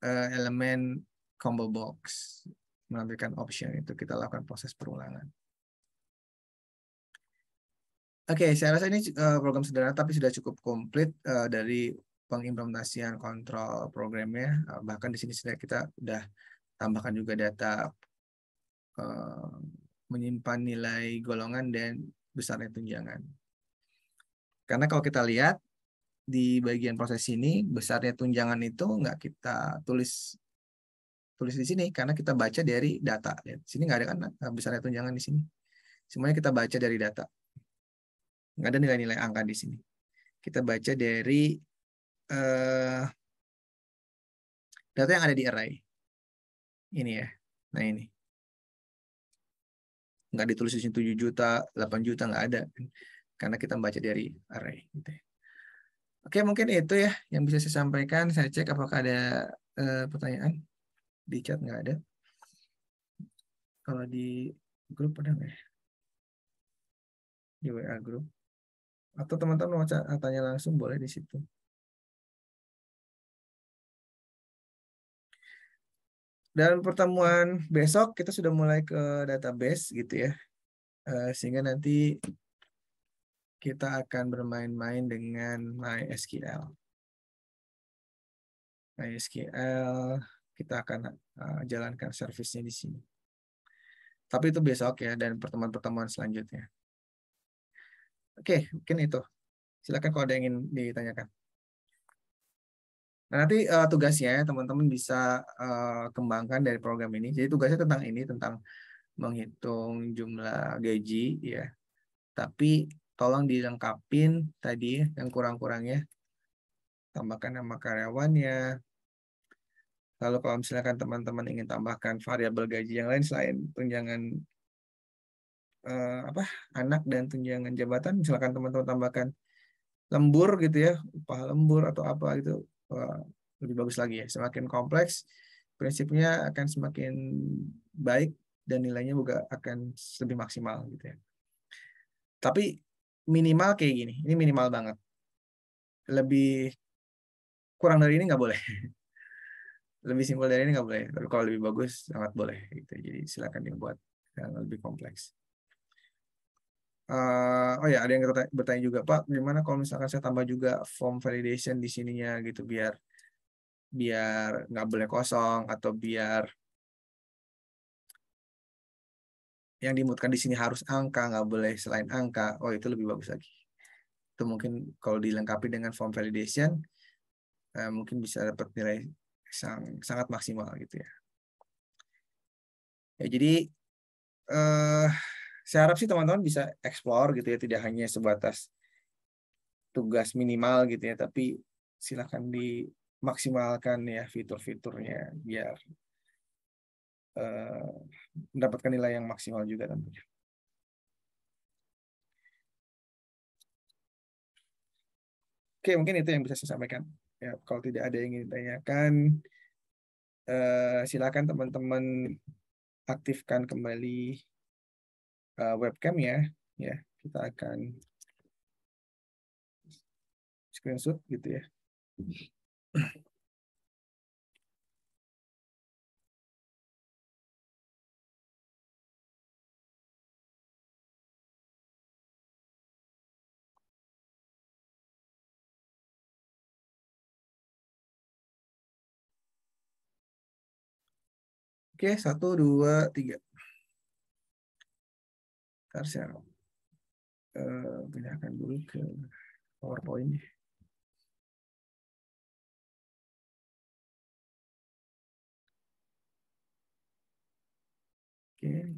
uh, elemen combo box, menampilkan option itu kita lakukan proses perulangan. Oke, okay, saya rasa ini uh, program sederhana tapi sudah cukup komplit uh, dari pengimplementasian kontrol programnya. Uh, bahkan di sini sudah kita sudah tambahkan juga data uh, menyimpan nilai golongan dan besarnya tunjangan. Karena kalau kita lihat di bagian proses ini besarnya tunjangan itu nggak kita tulis tulis di sini karena kita baca dari data. Di sini nggak ada kan besarnya tunjangan di sini. Semuanya kita baca dari data nggak ada nilai-nilai angka di sini. Kita baca dari uh, data yang ada di array. Ini ya. Nah ini. Nggak ditulis di sini 7 juta, 8 juta, nggak ada. Karena kita baca dari array. Gitu ya. Oke, mungkin itu ya yang bisa saya sampaikan. Saya cek apakah ada uh, pertanyaan. Di chat nggak ada. Kalau di grup ada nggak ya? Di WA grup atau teman-teman mau ah, tanya langsung boleh di situ. Dan pertemuan besok kita sudah mulai ke database gitu ya. Eh, sehingga nanti kita akan bermain-main dengan MySQL. MySQL kita akan eh, jalankan servisnya di sini. Tapi itu besok ya dan pertemuan-pertemuan selanjutnya. Oke, mungkin itu. Silakan kalau ada yang ingin ditanyakan. Nah, nanti uh, tugasnya teman-teman bisa uh, kembangkan dari program ini. Jadi tugasnya tentang ini, tentang menghitung jumlah gaji ya. Tapi tolong dilengkapin tadi yang kurang-kurangnya. Tambahkan nama karyawannya. Lalu kalau misalkan teman-teman ingin tambahkan variabel gaji yang lain selain tunjangan uh, apa anak dan tunjangan jabatan misalkan teman-teman tambahkan lembur gitu ya upah lembur atau apa gitu uh, lebih bagus lagi ya semakin kompleks prinsipnya akan semakin baik dan nilainya juga akan lebih maksimal gitu ya tapi minimal kayak gini ini minimal banget lebih kurang dari ini nggak boleh (laughs) lebih simpel dari ini nggak boleh tapi kalau lebih bagus sangat boleh gitu jadi silakan dibuat yang lebih kompleks Uh, oh ya, ada yang bertanya juga, Pak, gimana kalau misalkan saya tambah juga form validation di sininya gitu biar biar nggak boleh kosong atau biar yang dimutkan di sini harus angka, nggak boleh selain angka. Oh, itu lebih bagus lagi. Itu mungkin kalau dilengkapi dengan form validation, uh, mungkin bisa dapat nilai sang, sangat maksimal gitu ya. Ya, jadi eh, saya harap sih teman-teman bisa explore gitu ya tidak hanya sebatas tugas minimal gitu ya tapi silakan dimaksimalkan ya fitur-fiturnya biar uh, mendapatkan nilai yang maksimal juga tentunya. Oke, mungkin itu yang bisa saya sampaikan. Ya, kalau tidak ada yang ingin ditanyakan, uh, silakan teman-teman aktifkan kembali uh, webcam ya, ya kita akan screenshot gitu ya. Oke, satu, dua, tiga. Ntar saya uh, pindahkan dulu ke PowerPoint. Oke. Okay.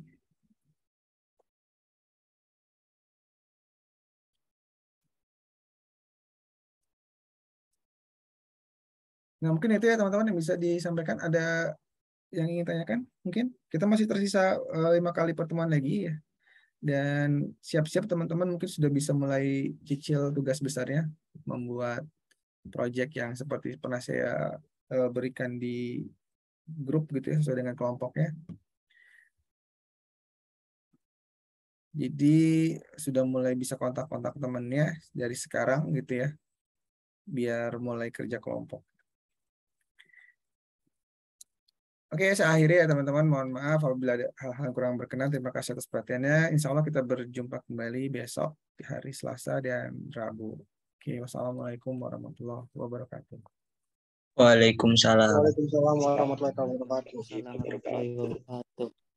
Nah, mungkin itu ya teman-teman yang bisa disampaikan. Ada yang ingin tanyakan? Mungkin kita masih tersisa eh, lima kali pertemuan lagi ya dan siap-siap teman-teman mungkin sudah bisa mulai cicil tugas besarnya membuat project yang seperti pernah saya eh, berikan di grup gitu ya sesuai dengan kelompoknya. Jadi sudah mulai bisa kontak-kontak temannya dari sekarang gitu ya biar mulai kerja kelompok. Oke, okay, akhiri ya teman-teman. Mohon maaf apabila ada hal-hal yang kurang berkenan. Terima kasih atas perhatiannya. Insya Allah kita berjumpa kembali besok di hari Selasa dan Rabu. Oke, okay, wassalamualaikum warahmatullahi wabarakatuh. Waalaikumsalam. Waalaikumsalam warahmatullahi wabarakatuh.